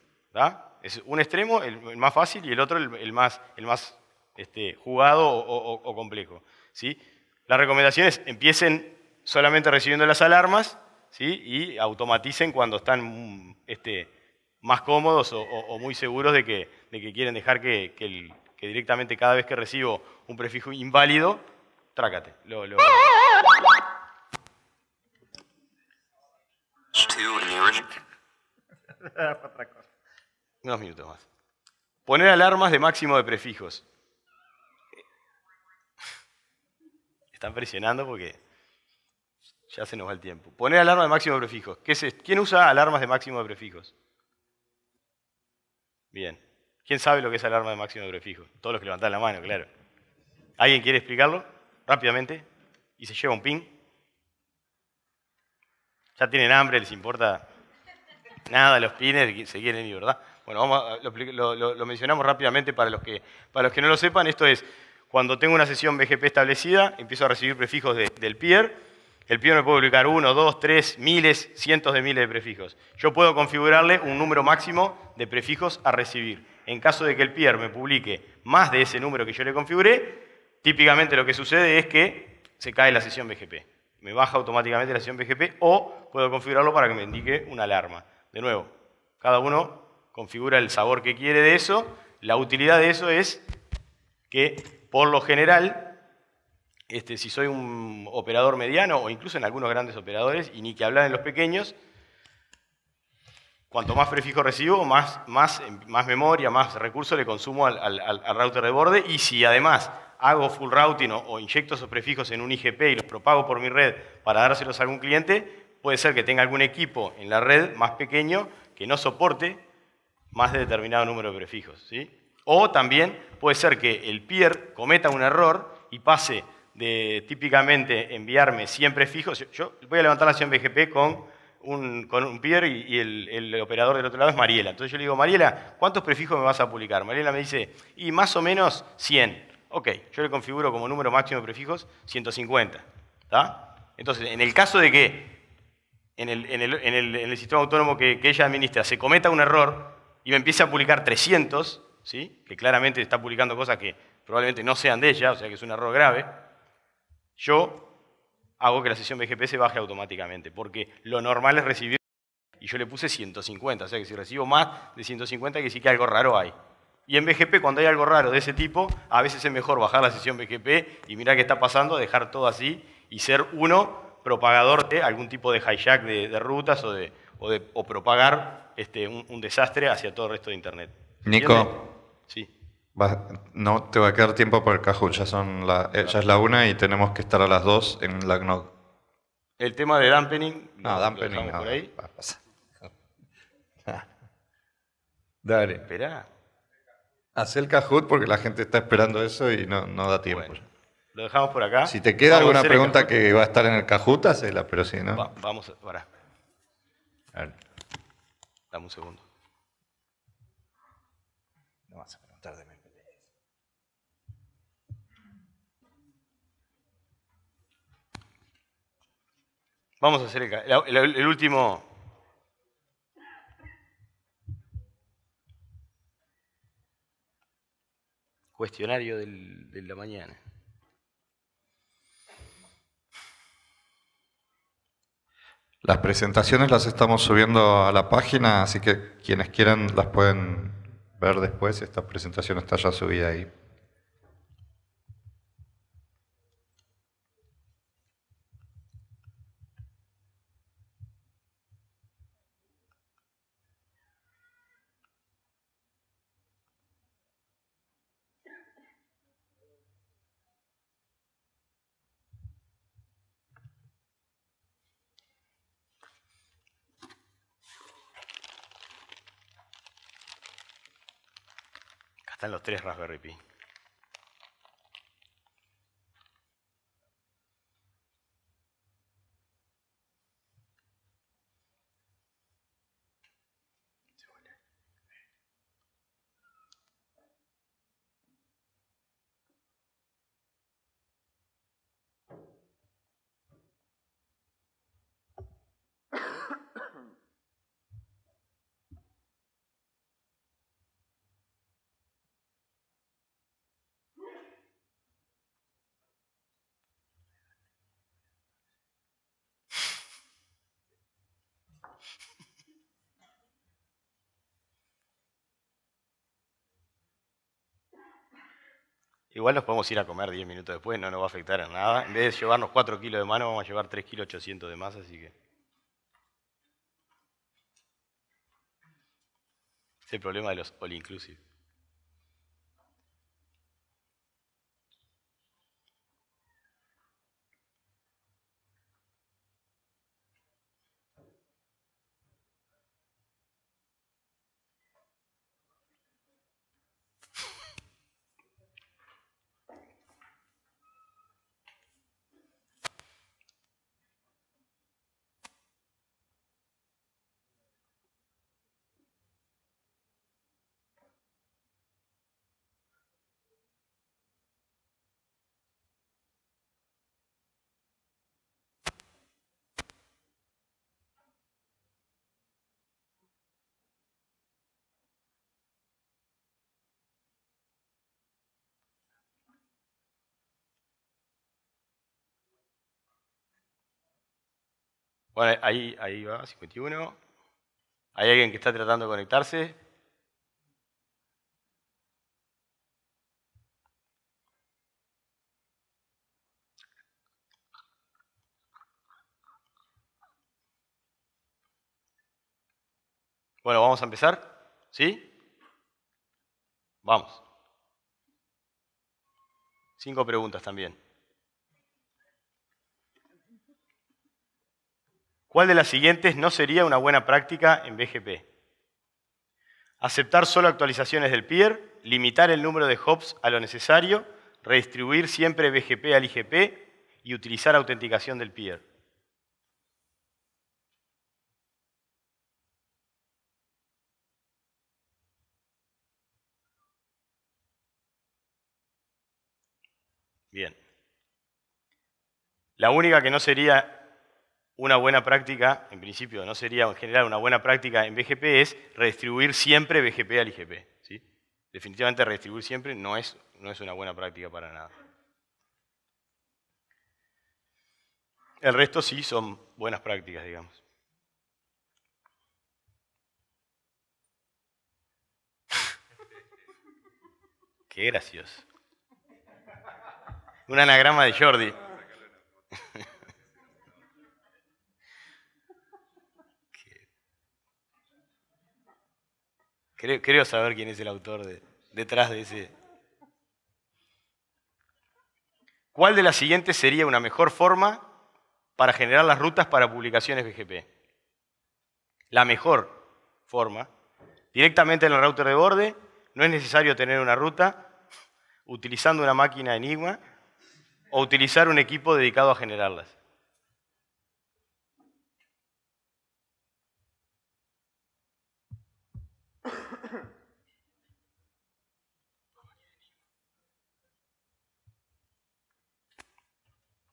Es un extremo, el, más fácil, y el otro el, más, el más este, jugado o, complejo. ¿sí? La recomendación es empiecen solamente recibiendo las alarmas ¿sí? y automaticen cuando están este, más cómodos o, muy seguros de que, de que quieren dejar que, que directamente cada vez que recibo un prefijo inválido, Trácate. Unos minutos más. Poner alarmas de máximo de prefijos. Están presionando porque ya se nos va el tiempo. Poner alarma de máximo de prefijos. ¿Quién usa alarmas de máximo de prefijos? Bien. ¿Quién sabe lo que es alarma de máximo de prefijos? Todos los que levantan la mano, claro. ¿Alguien quiere explicarlo? rápidamente y se lleva un pin. Ya tienen hambre, les importa nada los pines, se quieren ir, ¿verdad? Bueno, lo, mencionamos rápidamente para los, que, para los que no lo sepan. Esto es, cuando tengo una sesión BGP establecida, empiezo a recibir prefijos del peer. El peer me puede publicar uno, dos, tres, miles, cientos de miles de prefijos. Yo puedo configurarle un número máximo de prefijos a recibir. En caso de que el peer me publique más de ese número que yo le configuré, Típicamente lo que sucede es que se cae la sesión BGP. Me baja automáticamente la sesión BGP o puedo configurarlo para que me indique una alarma. De nuevo, cada uno configura el sabor que quiere de eso. La utilidad de eso es que, por lo general, este, si soy un operador mediano o incluso en algunos grandes operadores, y ni que hablar en los pequeños, cuanto más prefijo recibo, más, más, más memoria, más recursos le consumo al, al router de borde. Y si además hago full routing o, inyecto esos prefijos en un IGP y los propago por mi red para dárselos a algún cliente, puede ser que tenga algún equipo en la red más pequeño que no soporte más de determinado número de prefijos. O también puede ser que el peer cometa un error y pase de típicamente enviarme 100 prefijos. Yo voy a levantar la acción BGP con un, con peer y, el, el, operador del otro lado es Mariela. Entonces yo le digo, Mariela, ¿cuántos prefijos me vas a publicar? Mariela me dice, y más o menos 100. Ok, yo le configuro como número máximo de prefijos 150. Entonces, en el caso de que en el, sistema autónomo que, ella administra se cometa un error y me empiece a publicar 300, ¿sí? que claramente está publicando cosas que probablemente no sean de ella, o sea que es un error grave, yo hago que la sesión BGP se baje automáticamente, porque lo normal es recibir, y yo le puse 150, o sea que si recibo más de 150 que sí que algo raro hay. Y en BGP, cuando hay algo raro de ese tipo, a veces es mejor bajar la sesión BGP y mirar qué está pasando, dejar todo así y ser uno propagador de algún tipo de hijack de, rutas o, de, propagar este, un, desastre hacia todo el resto de Internet. Nico, sí. no te va a quedar tiempo por el cajón, ya, son eh, es la una y tenemos que estar a las dos en la GNOG. El tema de dampening, no, no dampening Dale. espera hacer el cajut porque la gente está esperando eso y no, da tiempo. lo dejamos por acá. Si te queda alguna pregunta que va a estar en el cajut, hacela, pero si no. vamos, A ver. Dame un segundo. No vas a preguntar de mí. Vamos a hacer el último cuestionario de la mañana. Las presentaciones las estamos subiendo a la página, así que quienes quieran las pueden ver después. Esta presentación está ya subida ahí. Están los tres Raspberry Pi. Igual nos podemos ir a comer 10 minutos después, no nos va a afectar a nada. En vez de llevarnos 4 kilos de mano, vamos a llevar 3 kilos 800 de más, así que... Es el problema de los all inclusive. Bueno, ahí, ahí va, 51. ¿Hay alguien que está tratando de conectarse? Bueno, vamos a empezar. ¿Sí? Vamos. Cinco preguntas también. ¿Cuál de las siguientes no sería una buena práctica en BGP? Aceptar solo actualizaciones del peer, limitar el número de hops a lo necesario, redistribuir siempre BGP al IGP y utilizar autenticación del peer. Bien. La única que no sería una buena práctica, en principio no sería en general una buena práctica en BGP, es redistribuir siempre BGP al IGP. Definitivamente redistribuir siempre no es, no es una buena práctica para nada. El resto sí son buenas prácticas, digamos. Qué gracioso. Un anagrama de Jordi. Creo, saber quién es el autor detrás de ese. ¿Cuál de las siguientes sería una mejor forma para generar las rutas para publicaciones BGP? La mejor forma, directamente en el router de borde, no es necesario tener una ruta utilizando una máquina Enigma o utilizar un equipo dedicado a generarlas.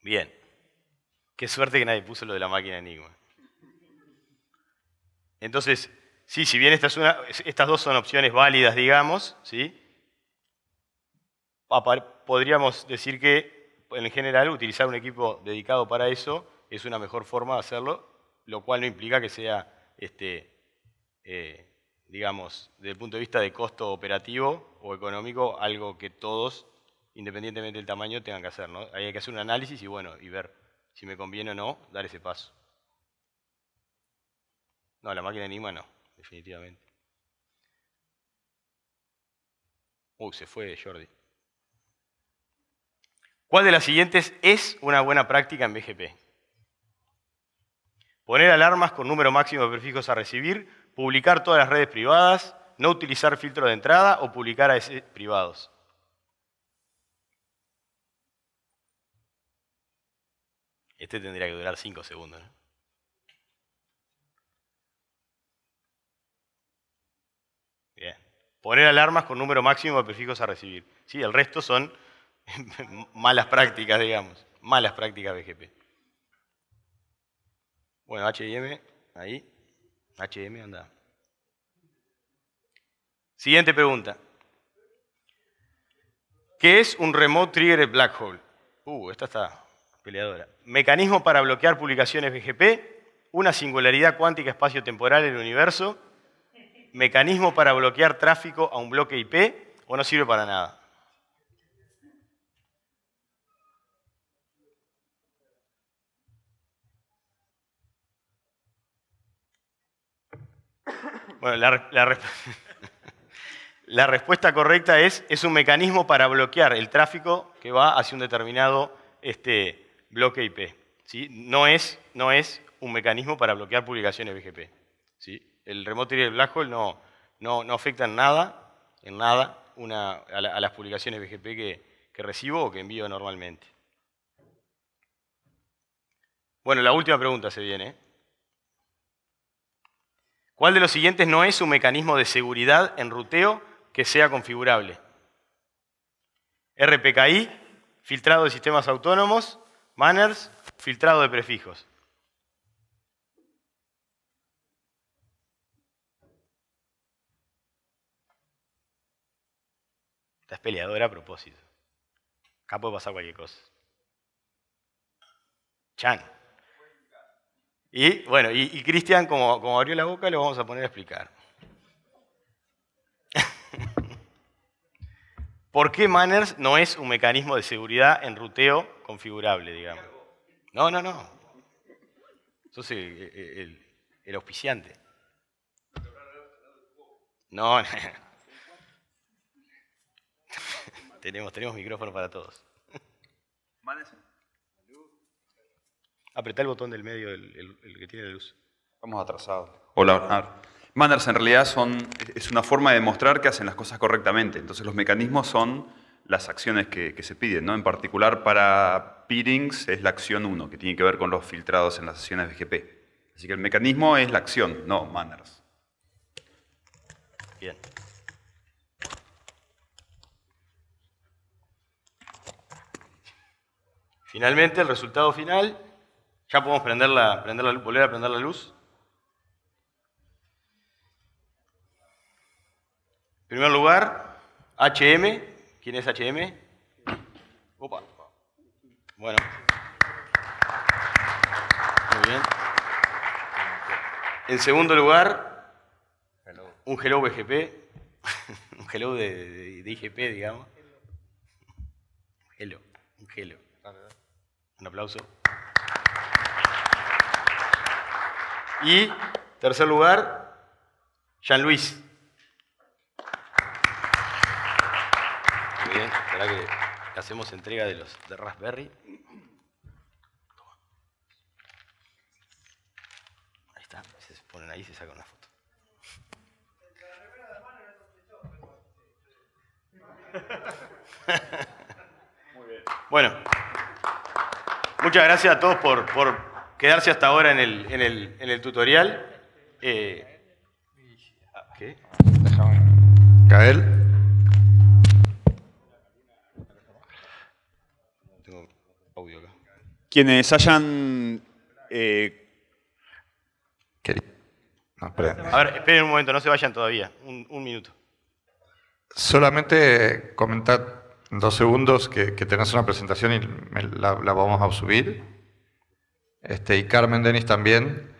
Bien. Qué suerte que nadie puso lo de la máquina Enigma. Entonces, sí, si bien estas dos son opciones válidas, digamos, ¿sí? podríamos decir que en general utilizar un equipo dedicado para eso es una mejor forma de hacerlo, lo cual no implica que sea, este, eh, digamos, desde el punto de vista de costo operativo o económico, algo que todos independientemente del tamaño, tengan que hacer. Hay que hacer un análisis y bueno, y ver si me conviene o no dar ese paso. No, la máquina Enigma no, definitivamente. Uy, se fue Jordi. ¿Cuál de las siguientes es una buena práctica en BGP? Poner alarmas con número máximo de prefijos a recibir, publicar todas las redes privadas, no utilizar filtro de entrada o publicar a privados. Este tendría que durar 5 segundos. Bien. Poner alarmas con número máximo de prefijos a recibir. Sí, el resto son malas prácticas, digamos. Malas prácticas BGP. Bueno, HM, ahí. HM, anda. Siguiente pregunta. ¿Qué es un Remote Trigger Black Hole? Uh, esta está peleadora. Mecanismo para bloquear publicaciones BGP, una singularidad cuántica espacio-temporal en el universo, mecanismo para bloquear tráfico a un bloque IP o no sirve para nada. Bueno, la, respuesta correcta es, es un mecanismo para bloquear el tráfico que va hacia un determinado este, bloque IP. No, es, no es un mecanismo para bloquear publicaciones BGP. ¿sí? El remote y el black hole no, no, afectan nada, en nada, a, las publicaciones BGP que, que recibo o que envío normalmente. Bueno, la última pregunta se viene. ¿Cuál de los siguientes no es un mecanismo de seguridad en ruteo que sea configurable? RPKI, filtrado de sistemas autónomos, Manners, filtrado de prefijos. Estás peleadora a propósito. Acá puede pasar cualquier cosa. Chan. Y bueno, y, Cristian, como abrió la boca, lo vamos a poner a explicar. ¿Por qué Manners no es un mecanismo de seguridad en ruteo configurable, digamos? No, no, no. Entonces el, el, auspiciante. No, tenemos, tenemos micrófono para todos. Manners. Apretá el botón del medio, el, que tiene la luz. Vamos atrasados. Hola, Manners en realidad son, es una forma de demostrar que hacen las cosas correctamente. Entonces los mecanismos son las acciones que, se piden. En particular para Peerings es la acción 1, que tiene que ver con los filtrados en las sesiones BGP. Así que el mecanismo es la acción, no Manners. Bien. Finalmente, el resultado final. Ya podemos prender la, prender la, volver a prender la luz. En primer lugar, HM. ¿Quién es HM? Opa. Bueno. Muy bien. En segundo lugar, un hello BGP. un hello de, de, IGP, digamos. Hello. Un hello. Un aplauso. Y tercer lugar, Jean-Louis. ¿Será que hacemos entrega de los de Raspberry. Ahí está, se ponen ahí y se saca una foto. Bueno, muchas gracias a todos por, por quedarse hasta ahora en el, en el, en el tutorial. Eh, ¿Qué? Gael. Quienes hayan... Eh... A ver, esperen un momento, no se vayan todavía. Un, minuto. Solamente comentar dos segundos que, tenés una presentación y la, vamos a subir. Este, y Carmen Denis también.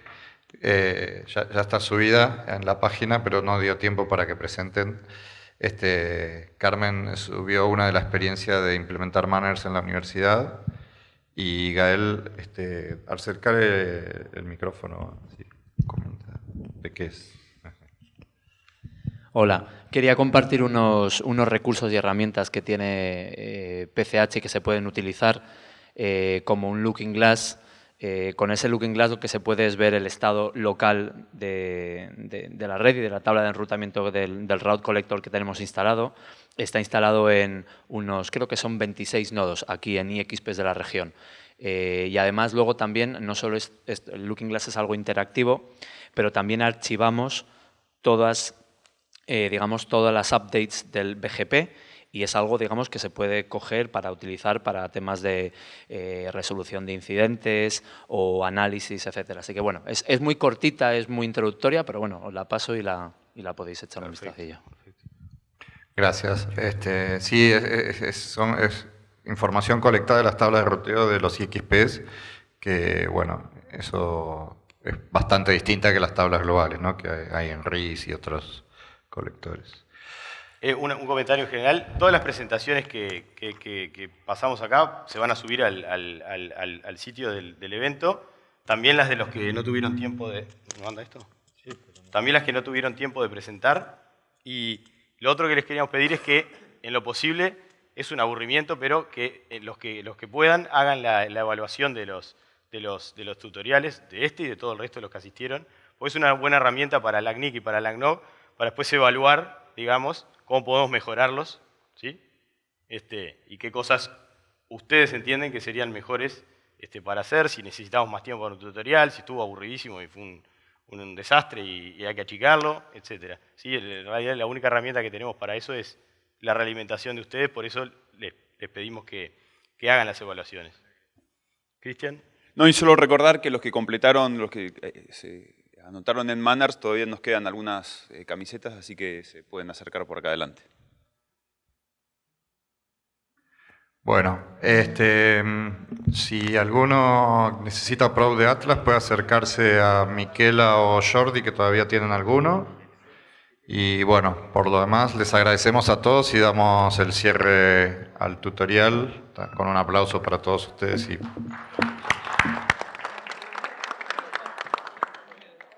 Eh, ya está subida en la página, pero no dio tiempo para que presenten. Este, Carmen subió una de la experiencia de implementar manners en la universidad y Gael, este, acercar el, micrófono, de qué es. Hola, quería compartir unos, recursos y herramientas que tiene PCH eh, que se pueden utilizar eh, como un looking glass eh, con ese looking glass lo que se puede es ver el estado local de, la red y de la tabla de enrutamiento del, route collector que tenemos instalado. Está instalado en unos, creo que son 26 nodos aquí en IXPs de la región. Eh, y además luego también, no solo es, el looking glass es algo interactivo, pero también archivamos todas, eh, digamos, todas las updates del BGP y es algo, digamos, que se puede coger para utilizar para temas de eh, resolución de incidentes o análisis, etcétera. Así que bueno, es, muy cortita, es muy introductoria, pero bueno, os la paso y la, la podéis echar un vistacillo. Gracias. Este, sí, es, son, es información colectada de las tablas de roteo de los IXPs, que bueno, eso es bastante distinta que las tablas globales ¿no? que hay en RIS y otros colectores. Eh, un, comentario general. Todas las presentaciones que, pasamos acá se van a subir al, sitio del, evento. También las de los que no tuvieron tiempo de... ¿Me esto? También las que no tuvieron tiempo de presentar. Y lo otro que les queríamos pedir es que, en lo posible, es un aburrimiento, pero que eh, los que, que puedan hagan la, evaluación de los, tutoriales, de este y de todo el resto de los que asistieron, porque es una buena herramienta para el ACNIC y para la no, para después evaluar digamos, cómo podemos mejorarlos, ¿sí? Este, y qué cosas ustedes entienden que serían mejores este, para hacer, si necesitamos más tiempo para un tutorial, si estuvo aburridísimo y fue un, desastre y, hay que achicarlo, etc. ¿Sí? En realidad la única herramienta que tenemos para eso es la realimentación de ustedes, por eso les, pedimos que, hagan las evaluaciones. Cristian. No, y solo recordar que los que completaron, los que eh, se anotaron en Manners, todavía nos quedan algunas eh, camisetas, así que se pueden acercar por acá adelante. Bueno, este, mm, si alguno necesita Pro de Atlas, puede acercarse a Miquela o Jordi, que todavía tienen alguno. Y bueno, por lo demás, les agradecemos a todos y damos el cierre al tutorial con un aplauso para todos ustedes. Y...